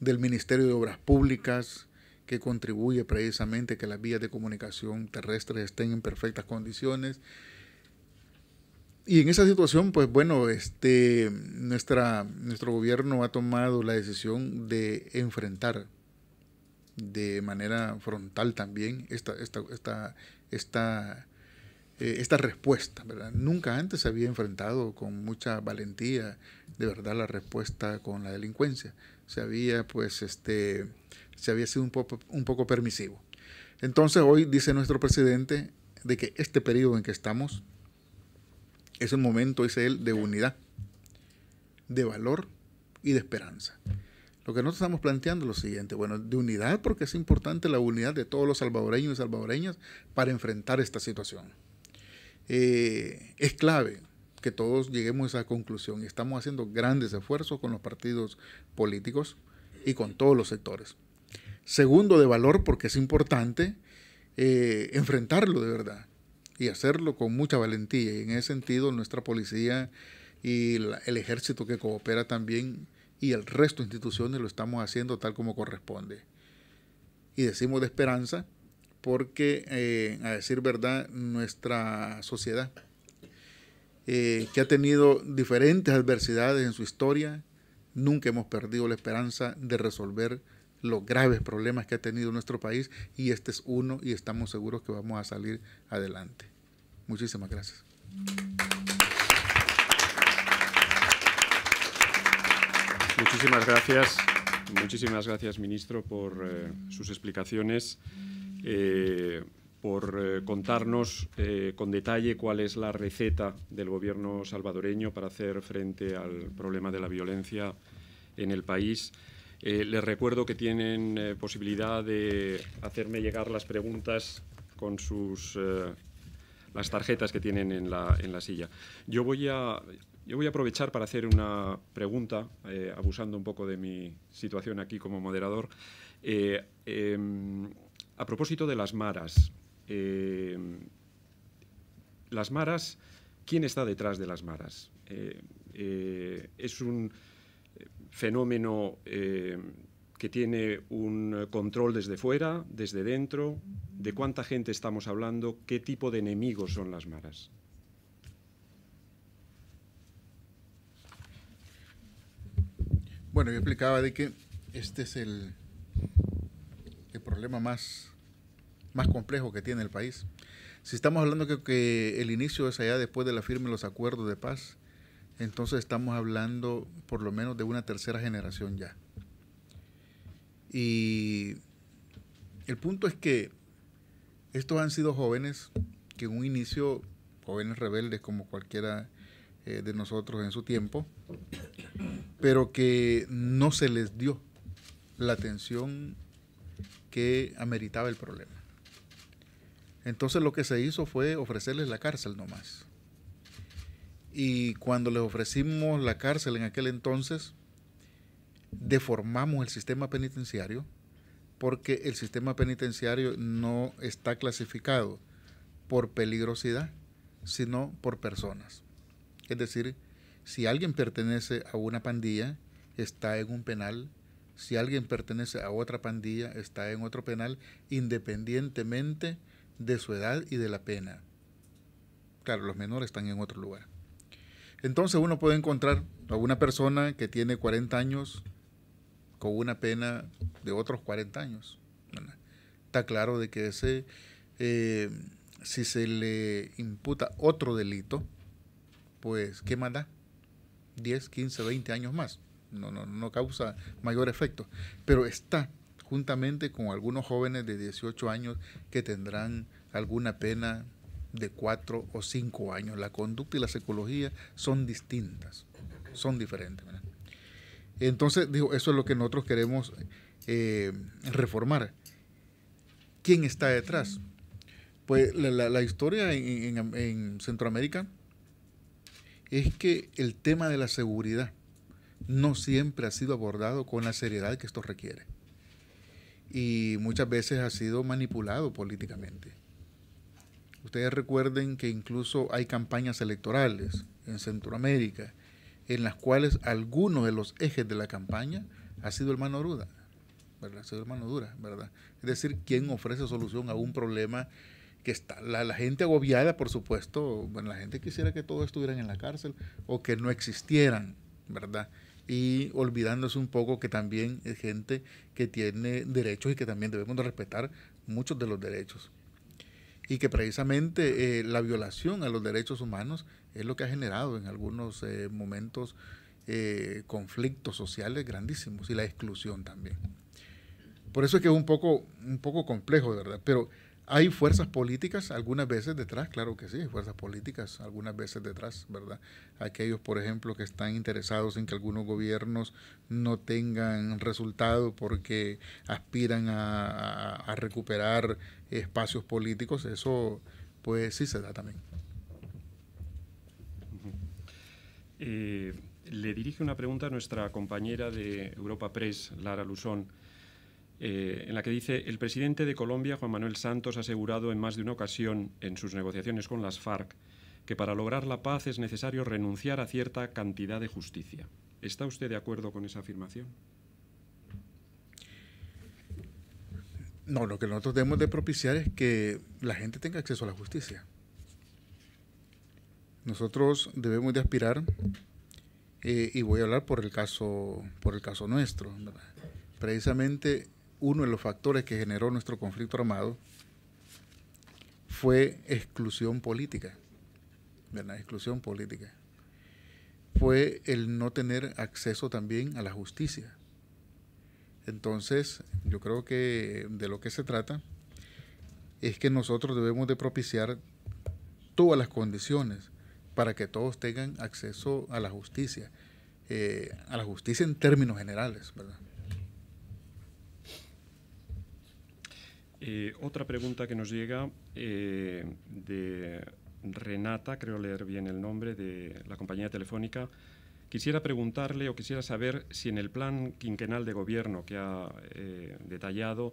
Speaker 2: del Ministerio de Obras Públicas, que contribuye precisamente a que las vías de comunicación terrestres estén en perfectas condiciones y en esa situación, pues bueno, este, nuestra, nuestro gobierno ha tomado la decisión de enfrentar de manera frontal también esta, esta, esta, esta, eh, respuesta. Nunca antes se había enfrentado con mucha valentía, de verdad, la respuesta con la delincuencia. Se había, pues, este, se había sido un poco, un poco permisivo. Entonces hoy dice nuestro presidente de que este periodo en que estamos ese momento dice él, de unidad, de valor y de esperanza. Lo que nosotros estamos planteando es lo siguiente, bueno, de unidad porque es importante la unidad de todos los salvadoreños y salvadoreñas para enfrentar esta situación. Eh, es clave que todos lleguemos a esa conclusión y estamos haciendo grandes esfuerzos con los partidos políticos y con todos los sectores. Segundo, de valor porque es importante eh, enfrentarlo de verdad y hacerlo con mucha valentía. Y en ese sentido, nuestra policía y el ejército que coopera también y el resto de instituciones lo estamos haciendo tal como corresponde. Y decimos de esperanza porque, eh, a decir verdad, nuestra sociedad, eh, que ha tenido diferentes adversidades en su historia, nunca hemos perdido la esperanza de resolver los graves problemas que ha tenido nuestro país y este es uno y estamos seguros que vamos a salir adelante. Muchísimas gracias. Muchísimas gracias, muchísimas gracias,
Speaker 4: ministro, por eh, sus explicaciones, eh, por eh, contarnos con detalle cuál es la receta del gobierno salvadoreño para hacer frente al problema de la violencia en el país. les recuerdo que tienen posibilidad de hacerme llegar las preguntas con sus las tarjetas que tienen en la, en la silla. Yo voy, a, voy a aprovechar para hacer una pregunta, eh, abusando un poco de mi situación aquí como moderador, eh, em, a propósito de las maras. Em, las maras, ¿quién está detrás de las maras? Eh, es un fenómeno em, que tiene un eh, control desde fuera, desde dentro, de cuánta gente estamos hablando,
Speaker 2: qué tipo de enemigos son las maras. Bueno, yo explicaba de que este es el, el problema más, más complejo que tiene el país. Si estamos hablando que, que el inicio es allá después de la firma de los acuerdos de paz, entonces estamos hablando por lo menos de una tercera generación ya. Y el punto es que estos han sido jóvenes que en un inicio, jóvenes rebeldes como cualquiera eh, de nosotros en su tiempo, pero que no se les dio la atención que ameritaba el problema. Entonces lo que se hizo fue ofrecerles la cárcel nomás. Y cuando les ofrecimos la cárcel en aquel entonces, deformamos el sistema penitenciario porque el sistema penitenciario no está clasificado por peligrosidad, sino por personas. Es decir, si alguien pertenece a una pandilla, está en un penal, si alguien pertenece a otra pandilla, está en otro penal, independientemente de su edad y de la pena. Claro, los menores están en otro lugar. Entonces uno puede encontrar a una persona que tiene 40 años con una pena de otros 40 años. Está claro de que ese, eh, si se le imputa otro delito, pues ¿qué más da? 10, 15, 20 años más. No, no, no causa mayor efecto. Pero está juntamente con algunos jóvenes de 18 años que tendrán alguna pena de 4 o 5 años. La conducta y la psicología son distintas, son diferentes. ¿verdad? Entonces, digo, eso es lo que nosotros queremos eh, reformar. ¿Quién está detrás? Pues la, historia en, Centroamérica es que el tema de la seguridad no siempre ha sido abordado con la seriedad que esto requiere. Y muchas veces ha sido manipulado políticamente. Ustedes recuerden que incluso hay campañas electorales en Centroamérica en las cuales algunos de los ejes de la campaña ha sido el mano dura, ¿verdad? Ha sido el mano dura, ¿verdad? Es decir, quien ofrece solución a un problema que está la, gente agobiada, por supuesto, bueno, la gente quisiera que todos estuvieran en la cárcel o que no existieran, ¿verdad? Y olvidándose un poco que también es gente que tiene derechos y que también debemos de respetar muchos de los derechos. Y que precisamente eh, la violación a los derechos humanos es lo que ha generado en algunos eh, momentos eh, conflictos sociales grandísimos y la exclusión también. Por eso es que es un poco, un poco complejo, verdad. Pero hay fuerzas políticas algunas veces detrás, claro que sí, hay fuerzas políticas algunas veces detrás, ¿verdad? Aquellos, por ejemplo, que están interesados en que algunos gobiernos no tengan resultado porque aspiran a recuperar espacios políticos, eso pues sí se da también.
Speaker 4: Eh, le dirige una pregunta a nuestra compañera de Europa Press, Lara Luzón, eh, en la que dice, el presidente de Colombia, Juan Manuel Santos, ha asegurado en más de una ocasión en sus negociaciones con las FARC que para lograr la paz es necesario renunciar a cierta cantidad de justicia. ¿Está usted de acuerdo con esa afirmación?
Speaker 2: No, lo que nosotros debemos de propiciar es que la gente tenga acceso a la justicia. Nosotros debemos de aspirar, eh, y voy a hablar por el caso, por el caso nuestro, precisamente uno de los factores que generó nuestro conflicto armado fue exclusión política, ¿verdad? Exclusión política. Fue el no tener acceso también a la justicia. Entonces, yo creo que de lo que se trata es que nosotros debemos de propiciar todas las condiciones para que todos tengan acceso a la justicia, eh, a la justicia en términos generales, ¿verdad?
Speaker 4: Eh, otra pregunta que nos llega eh, de Renata, creo leer bien el nombre, de la compañía telefónica. Quisiera preguntarle o quisiera saber si en el plan quinquenal de gobierno que ha detallado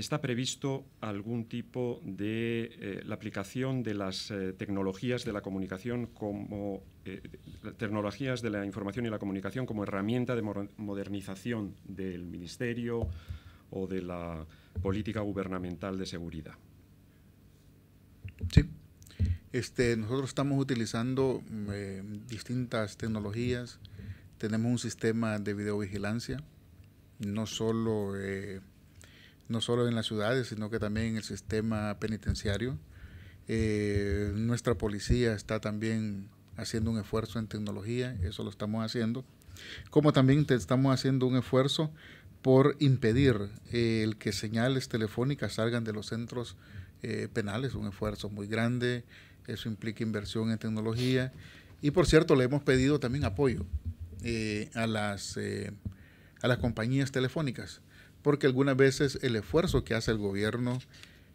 Speaker 4: está previsto algún tipo de eh, la aplicación de las eh, tecnologías de la comunicación como eh, tecnologías de la información y la comunicación como herramienta de modernización del ministerio o de la política gubernamental de seguridad.
Speaker 2: Sí. Este, nosotros estamos utilizando mm, distintas tecnologías. Tenemos un sistema de videovigilancia, no solo no solo en las ciudades, sino que también en el sistema penitenciario. Eh, nuestra policía está también haciendo un esfuerzo en tecnología, eso lo estamos haciendo, como también estamos haciendo un esfuerzo por impedir eh, el que señales telefónicas salgan de los centros eh, penales, un esfuerzo muy grande, eso implica inversión en tecnología y por cierto le hemos pedido también apoyo a, las, a las compañías telefónicas porque algunas veces el esfuerzo que hace el gobierno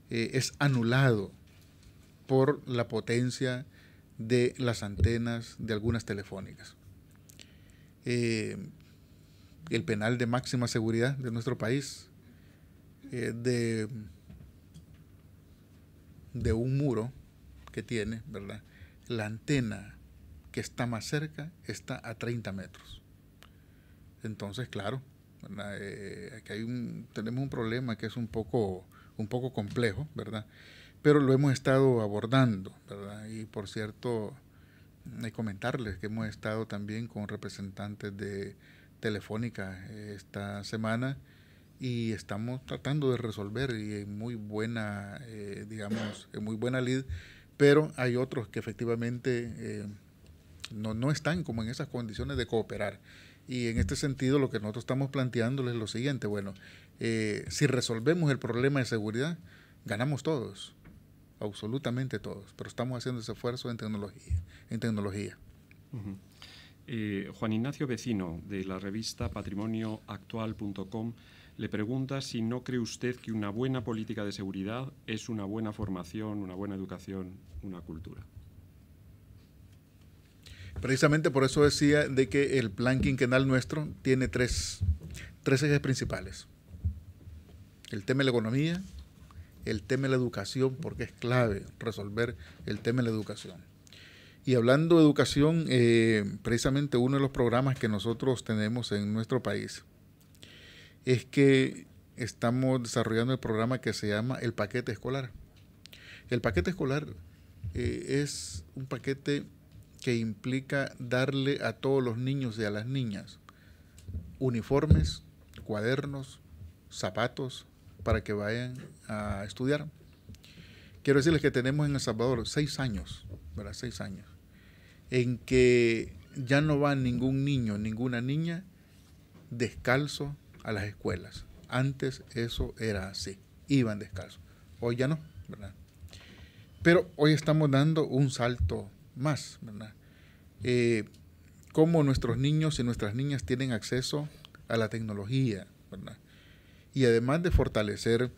Speaker 2: eh, es anulado por la potencia de las antenas de algunas telefónicas. Eh, el penal de máxima seguridad de nuestro país, eh, de, de un muro que tiene, ¿verdad? La antena que está más cerca está a 30 metros. Entonces, claro, eh, hay un, tenemos un problema que es un poco, un poco complejo, ¿verdad? Pero lo hemos estado abordando, ¿verdad? Y por cierto, hay comentarles que hemos estado también con representantes de Telefónica esta semana y estamos tratando de resolver y en muy buena, eh, digamos, en muy buena lid, pero hay otros que efectivamente eh, no, no están como en esas condiciones de cooperar. Y en este sentido lo que nosotros estamos planteándoles es lo siguiente, bueno, eh, si resolvemos el problema de seguridad, ganamos todos, absolutamente todos, pero estamos haciendo ese esfuerzo en tecnología. En tecnología. Eh, Juan Ignacio Vecino, de la revista patrimonioactual.com,
Speaker 4: le pregunta si no cree usted que una buena política de seguridad es una buena
Speaker 2: formación, una buena educación, una cultura. Precisamente por eso decía de que el plan quinquenal nuestro tiene tres, ejes principales. El tema de la economía, el tema de la educación, porque es clave resolver el tema de la educación. Y hablando de educación, eh, precisamente uno de los programas que nosotros tenemos en nuestro país es que estamos desarrollando el programa que se llama el paquete escolar. El paquete escolar eh, es un paquete que implica darle a todos los niños y a las niñas uniformes, cuadernos, zapatos para que vayan a estudiar. Quiero decirles que tenemos en El Salvador seis años, ¿verdad? Seis años, en que ya no va ningún niño, ninguna niña descalzo a las escuelas. Antes eso era así, iban descalzos. Hoy ya no, ¿verdad? Pero hoy estamos dando un salto más, ¿verdad? Eh, cómo nuestros niños y nuestras niñas tienen acceso a la tecnología, ¿verdad? Y además de fortalecer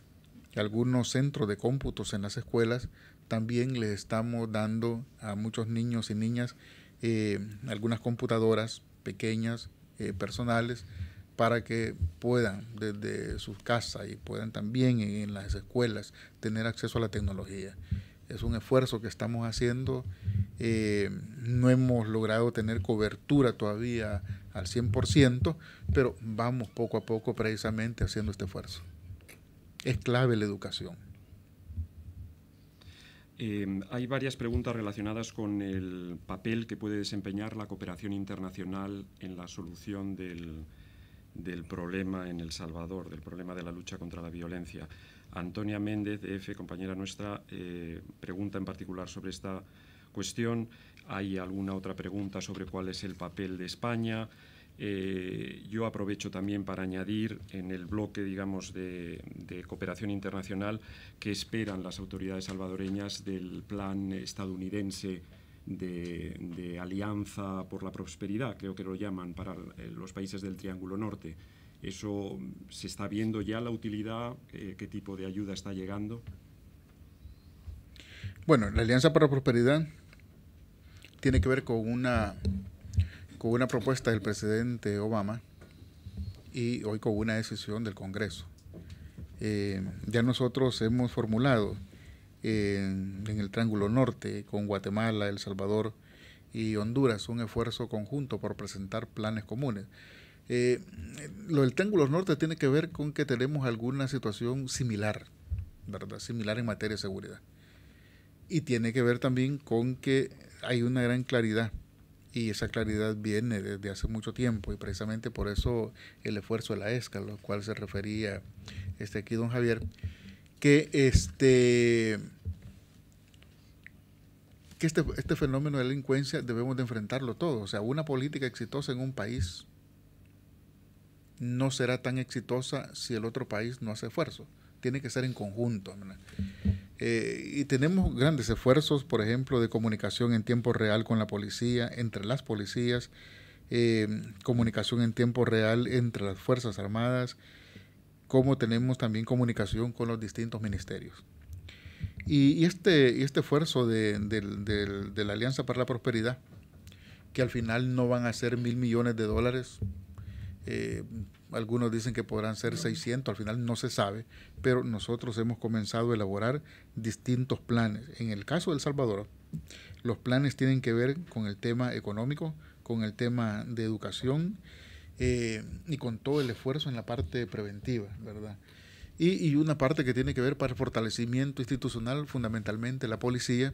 Speaker 2: algunos centros de cómputos en las escuelas, también les estamos dando a muchos niños y niñas eh, algunas computadoras pequeñas, eh, personales, para que puedan desde sus casas y puedan también en las escuelas tener acceso a la tecnología es un esfuerzo que estamos haciendo. Eh, no hemos logrado tener cobertura todavía al 100%, pero vamos poco a poco precisamente haciendo este esfuerzo. Es clave la educación.
Speaker 4: Eh, hay varias preguntas relacionadas con el papel que puede desempeñar la cooperación internacional en la solución del, del problema en El Salvador, del problema de la lucha contra la violencia. Antonia Méndez, EFE, compañera nuestra, eh, pregunta en particular sobre esta cuestión. Hay alguna otra pregunta sobre cuál es el papel de España. Eh, yo aprovecho también para añadir en el bloque, digamos, de, de, cooperación internacional que esperan las autoridades salvadoreñas del plan estadounidense de, alianza por la prosperidad, creo que lo llaman para eh, los países del Triángulo Norte. ¿Eso mm, se está viendo ya la utilidad? Eh, ¿Qué tipo de ayuda está llegando?
Speaker 2: Bueno, la Alianza para la Prosperidad tiene que ver con una, con una propuesta del presidente Obama y hoy con una decisión del Congreso. Eh, ya nosotros hemos formulado en, el Triángulo Norte, con Guatemala, El Salvador y Honduras, un esfuerzo conjunto por presentar planes comunes. Eh, lo del Triángulo Norte tiene que ver con que tenemos alguna situación similar, ¿verdad? Similar en materia de seguridad. Y tiene que ver también con que hay una gran claridad. Y esa claridad viene desde hace mucho tiempo y precisamente por eso el esfuerzo de la ESCA, al cual se refería este aquí don Javier, que este que este, este, fenómeno de delincuencia debemos de enfrentarlo todo. O sea, una política exitosa en un país no será tan exitosa si el otro país no hace esfuerzo. Tiene que ser en conjunto. Eh, y tenemos grandes esfuerzos, por ejemplo, de comunicación en tiempo real con la policía, entre las policías, eh, comunicación en tiempo real entre las Fuerzas Armadas, como tenemos también comunicación con los distintos ministerios. Este, y, este, esfuerzo de, la Alianza para la Prosperidad, que al final no van a ser mil millones de dólares, eh, algunos dicen que podrán ser 600, al final no se sabe, pero nosotros hemos comenzado a elaborar distintos planes. En el caso de El Salvador, los planes tienen que ver con el tema económico, con el tema de educación eh, y con todo el esfuerzo en la parte preventiva, ¿verdad? y, una parte que tiene que ver para el fortalecimiento institucional, fundamentalmente la policía,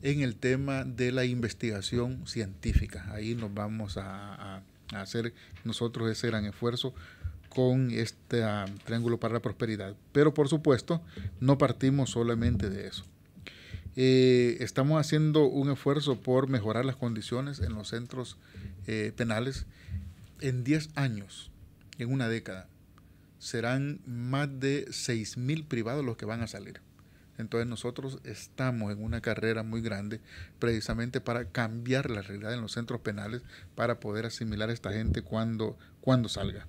Speaker 2: en el tema de la investigación científica. Ahí nos vamos a, hacer nosotros ese gran esfuerzo con este ah, Triángulo para la Prosperidad. Pero por supuesto, no partimos solamente de eso. Eh, estamos haciendo un esfuerzo por mejorar las condiciones en los centros eh, penales en 10 años, en una década serán más de 6.000 privados los que van a salir. Entonces nosotros estamos en una carrera muy grande precisamente para cambiar la realidad en los centros penales para poder asimilar a esta gente cuando, cuando salga.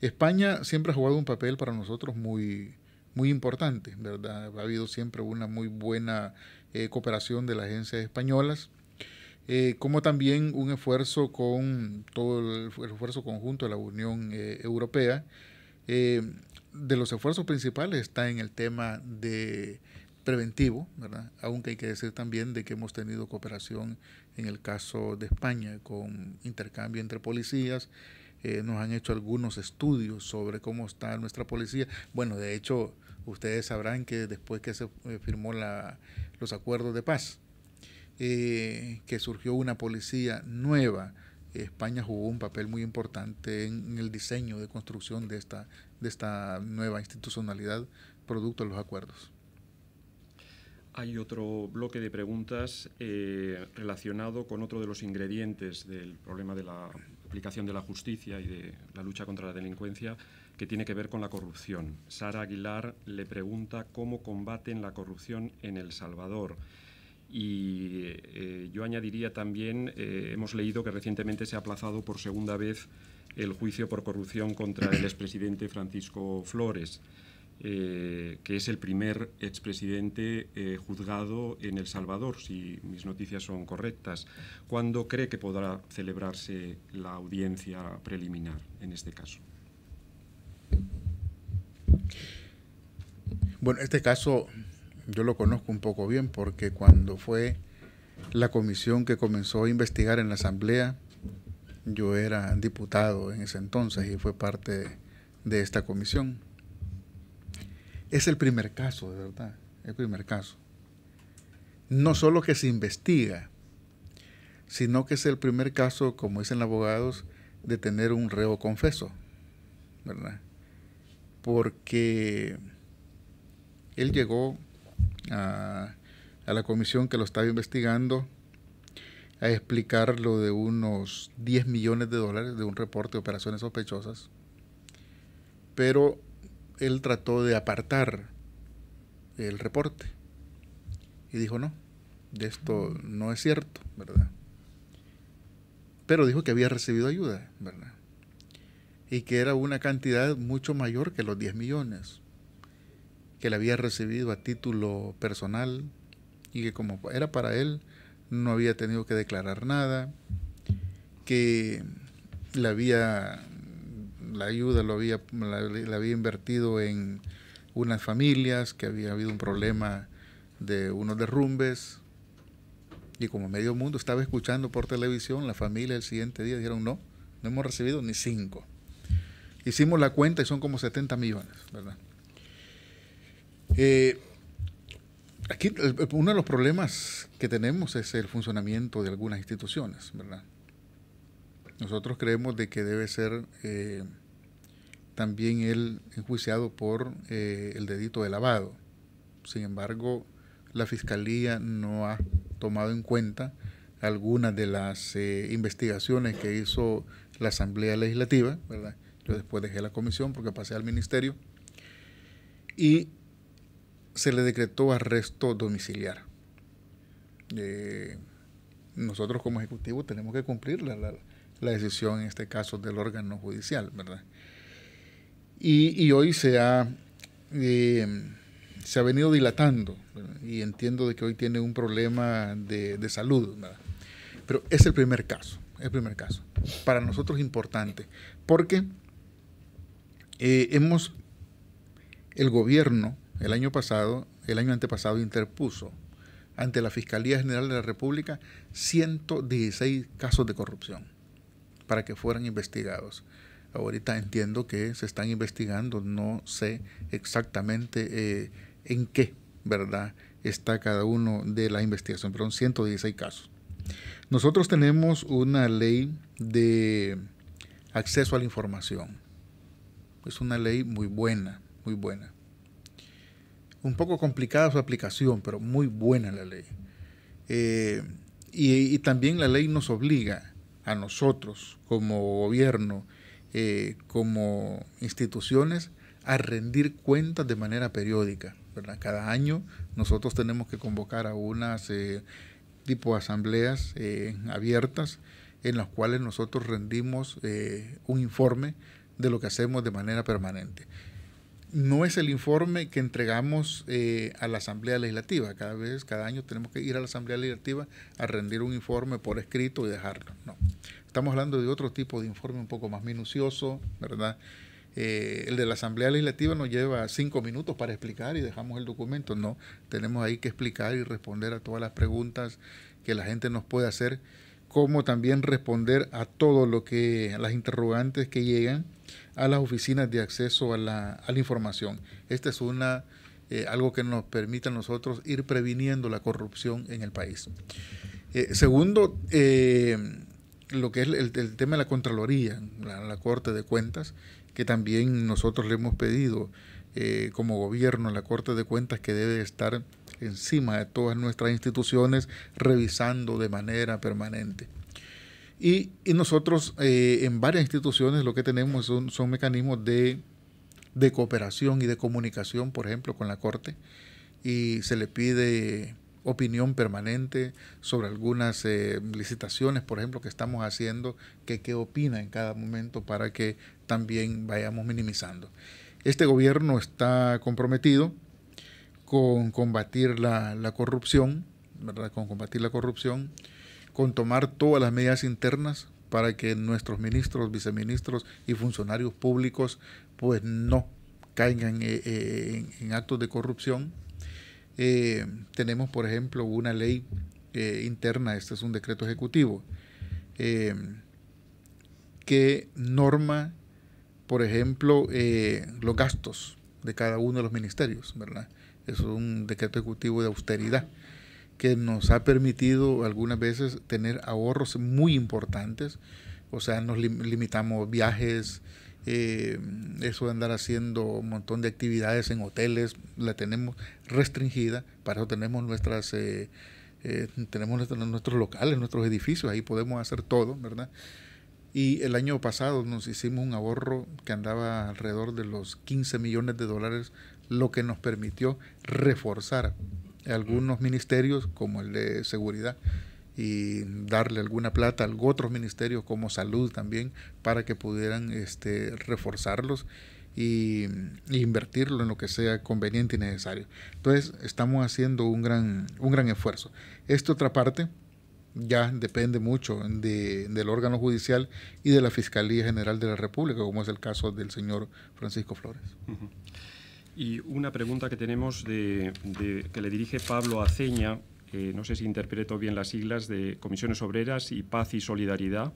Speaker 2: España siempre ha jugado un papel para nosotros muy, importante, ¿verdad? Ha habido siempre una muy buena eh, cooperación de las agencias españolas. Eh, como también un esfuerzo con todo el, esfuerzo conjunto de la Unión eh, Europea, eh, de los esfuerzos principales está en el tema de preventivo, ¿verdad? Aunque hay que decir también de que hemos tenido cooperación en el caso de España con intercambio entre policías. Eh, nos han hecho algunos estudios sobre cómo está nuestra policía. Bueno, de hecho, ustedes sabrán que después que se eh, firmó la, los acuerdos de paz, eh, que surgió una policía nueva, España jugó un papel muy importante en, el diseño de construcción de esta, nueva institucionalidad producto de los acuerdos.
Speaker 4: Hay otro bloque de preguntas eh, relacionado con otro de los ingredientes del problema de la aplicación de la justicia y de la lucha contra la delincuencia, que tiene que ver con la corrupción. Sara Aguilar le pregunta cómo combaten la corrupción en El Salvador. Y eh, yo añadiría también, eh, hemos leído que recientemente se ha aplazado por segunda vez el juicio por corrupción contra el expresidente Francisco Flores, eh, que es el primer expresidente juzgado en El Salvador, si mis noticias son correctas. ¿Cuándo cree que podrá celebrarse la audiencia preliminar en este caso?
Speaker 2: Bueno, este caso yo lo conozco un poco bien porque cuando fue la comisión que comenzó a investigar en la Asamblea, yo era diputado en ese entonces y fue parte de, esta comisión. Es el primer caso, de verdad, el primer caso. No solo que se investiga, sino que es el primer caso, como dicen los abogados, de tener un reo confeso, ¿verdad? Porque él llegó a, la comisión que lo estaba investigando a explicar lo de unos 10 millones de dólares de un reporte de operaciones sospechosas, pero él trató de apartar el reporte y dijo no, de esto no es cierto, ¿verdad? Pero dijo que había recibido ayuda, ¿verdad? Y que era una cantidad mucho mayor que los 10 millones que la había recibido a título personal y que como era para él, no había tenido que declarar nada, que la había, la ayuda lo había, la, había invertido en unas familias, que había habido un problema de unos derrumbes, y como medio mundo estaba escuchando por televisión, la familia el siguiente día dijeron, no, no hemos recibido ni cinco. Hicimos la cuenta y son como 70 millones, ¿verdad? Eh, aquí uno de los problemas que tenemos es el funcionamiento de algunas instituciones, ¿verdad? Nosotros creemos de que debe ser eh, también el enjuiciado por eh, el dedito de lavado. Sin embargo, la Fiscalía no ha tomado en cuenta algunas de las investigaciones que hizo la Asamblea Legislativa, ¿verdad? Yo después dejé la comisión porque pasé al ministerio. Y se le decretó arresto domiciliar. Eh, nosotros como Ejecutivo tenemos que cumplir la, decisión, en este caso, del órgano judicial, ¿verdad? Y, hoy se ha, eh, se ha venido dilatando y entiendo de que hoy tiene un problema de, salud, ¿verdad? Pero es el primer caso, el primer caso. Para nosotros importante, porque eh, hemos, el gobierno el año pasado, el año antepasado, interpuso ante la Fiscalía General de la República 116 casos de corrupción para que fueran investigados. Ahorita entiendo que se están investigando, no sé exactamente eh, en qué, ¿verdad? Está cada uno de la investigación, pero son 116 casos. Nosotros tenemos una ley de acceso a la información. Es una ley muy buena, muy buena un poco complicada su aplicación, pero muy buena la ley. Eh, y, también la ley nos obliga a nosotros como gobierno, eh, como instituciones, a rendir cuentas de manera periódica. Cada año nosotros tenemos que convocar a unas eh, tipo de asambleas abiertas en las cuales nosotros rendimos un informe de lo que hacemos de manera permanente no es el informe que entregamos eh, a la Asamblea Legislativa. Cada vez, cada año tenemos que ir a la Asamblea Legislativa a rendir un informe por escrito y dejarlo. No. Estamos hablando de otro tipo de informe un poco más minucioso, ¿verdad? Eh, el de la Asamblea Legislativa nos lleva cinco minutos para explicar y dejamos el documento. No, tenemos ahí que explicar y responder a todas las preguntas que la gente nos puede hacer como también responder a todo lo que, las interrogantes que llegan a las oficinas de acceso a la, información. Esta es una, eh, algo que nos permite a nosotros ir previniendo la corrupción en el país. Eh, segundo, eh, lo que es el, tema de la Contraloría, la, la, Corte de Cuentas, que también nosotros le hemos pedido como gobierno a la Corte de Cuentas que debe estar encima de todas nuestras instituciones, revisando de manera permanente. Y, nosotros eh, en varias instituciones lo que tenemos son, mecanismos de, cooperación y de comunicación, por ejemplo, con la Corte, y se le pide opinión permanente sobre algunas eh, licitaciones, por ejemplo, que estamos haciendo, que qué opina en cada momento para que también vayamos minimizando. Este gobierno está comprometido con combatir la, corrupción, con combatir la corrupción, con tomar todas las medidas internas para que nuestros ministros, viceministros y funcionarios públicos pues no caigan eh, eh, en, actos de corrupción. Eh, tenemos, por ejemplo, una ley interna, este es un decreto ejecutivo, que norma, por ejemplo, los gastos de cada uno de los ministerios, ¿verdad? es un decreto ejecutivo de austeridad que nos ha permitido algunas veces tener ahorros muy importantes, o sea, nos limitamos viajes, eh, eso de andar haciendo un montón de actividades en hoteles, la tenemos restringida, para eso tenemos nuestras... Eh, eh, tenemos nuestros, nuestros locales, nuestros edificios, ahí podemos hacer todo, ¿verdad? Y el año pasado nos hicimos un ahorro que andaba alrededor de los 15 millones de dólares lo que nos permitió reforzar algunos ministerios como el de seguridad y darle alguna plata a otros ministerios como salud también para que pudieran este, reforzarlos y, invertirlo en lo que sea conveniente y necesario. Entonces estamos haciendo un gran, un gran esfuerzo. Esta otra parte ya depende mucho del órgano judicial y de la Fiscalía General de la República, como es el caso del señor Francisco Flores.
Speaker 4: Y una pregunta que tenemos de, que le dirige Pablo Aceña, no sé si interpreto bien las siglas, de Comisiones Obreras y Paz y Solidaridad.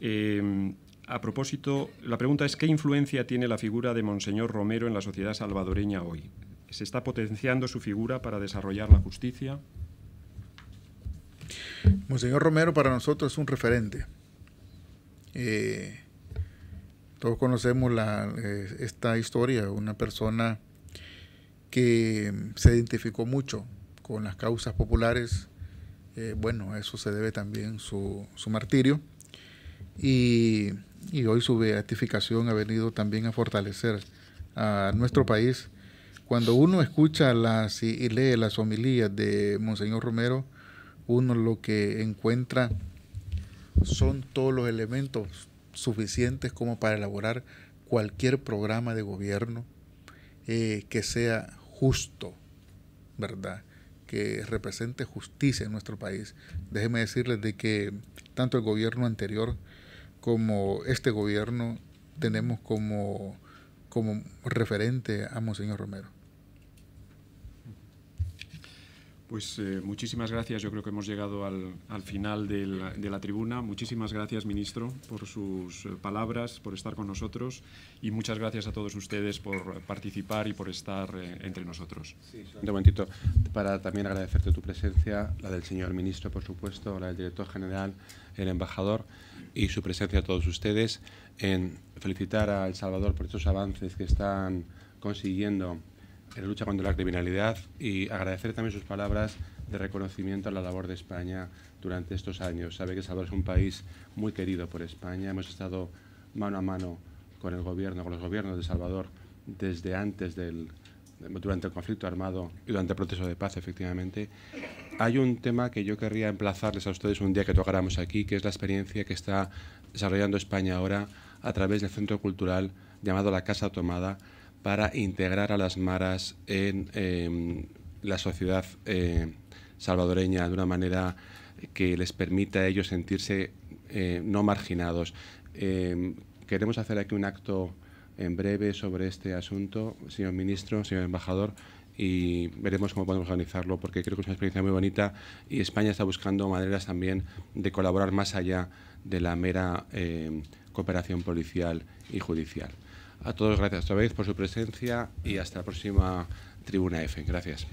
Speaker 4: Eh, a propósito, la pregunta es qué influencia tiene la figura de Monseñor Romero en la sociedad salvadoreña hoy. ¿Se está potenciando su figura para desarrollar la
Speaker 2: justicia? Monseñor Romero para nosotros es un referente. Eh, todos conocemos eh, esta historia, una persona que se identificó mucho con las causas populares. Eh, bueno, a eso se debe también su, su martirio. Y, y, hoy su beatificación ha venido también a fortalecer a nuestro país. Cuando uno escucha las y lee las homilías de Monseñor Romero, uno lo que encuentra son todos los elementos suficientes como para elaborar cualquier programa de gobierno eh, que sea justo, ¿verdad? Que represente justicia en nuestro país. Déjeme decirles de que tanto el gobierno anterior como este gobierno tenemos como, como referente a Monseñor Romero.
Speaker 4: Pues eh, muchísimas gracias. Yo creo que hemos llegado al, al final de la, tribuna. Muchísimas gracias, ministro, por sus eh, palabras, por estar con nosotros y muchas gracias a todos
Speaker 1: ustedes por participar y por estar eh, entre nosotros. Sí, un momentito, para también agradecerte tu presencia, la del señor ministro, por supuesto, la del director general, el embajador y su presencia a todos ustedes. En felicitar a El Salvador por estos avances que están consiguiendo en la lucha contra la criminalidad y agradecer también sus palabras de reconocimiento a la labor de España durante estos años. Sabe que Salvador es un país muy querido por España. Hemos estado mano a mano con el gobierno, con los gobiernos de Salvador desde antes del durante el conflicto armado y durante el proceso de paz, efectivamente. Hay un tema que yo querría emplazarles a ustedes un día que tocáramos aquí, que es la experiencia que está desarrollando España ahora a través del centro cultural llamado La Casa Tomada, para integrar a las maras en em, la sociedad eh, salvadoreña de una manera que les permita a ellos sentirse eh, no marginados. Em, queremos hacer aquí un acto en breve sobre este asunto, señor ministro, señor embajador, y veremos cómo podemos organizarlo, porque creo que es una experiencia muy bonita y España está buscando maneras también de colaborar más allá de la mera em, cooperación policial y judicial. A todos gracias otra vez por su presencia y hasta la próxima Tribuna F. Gracias.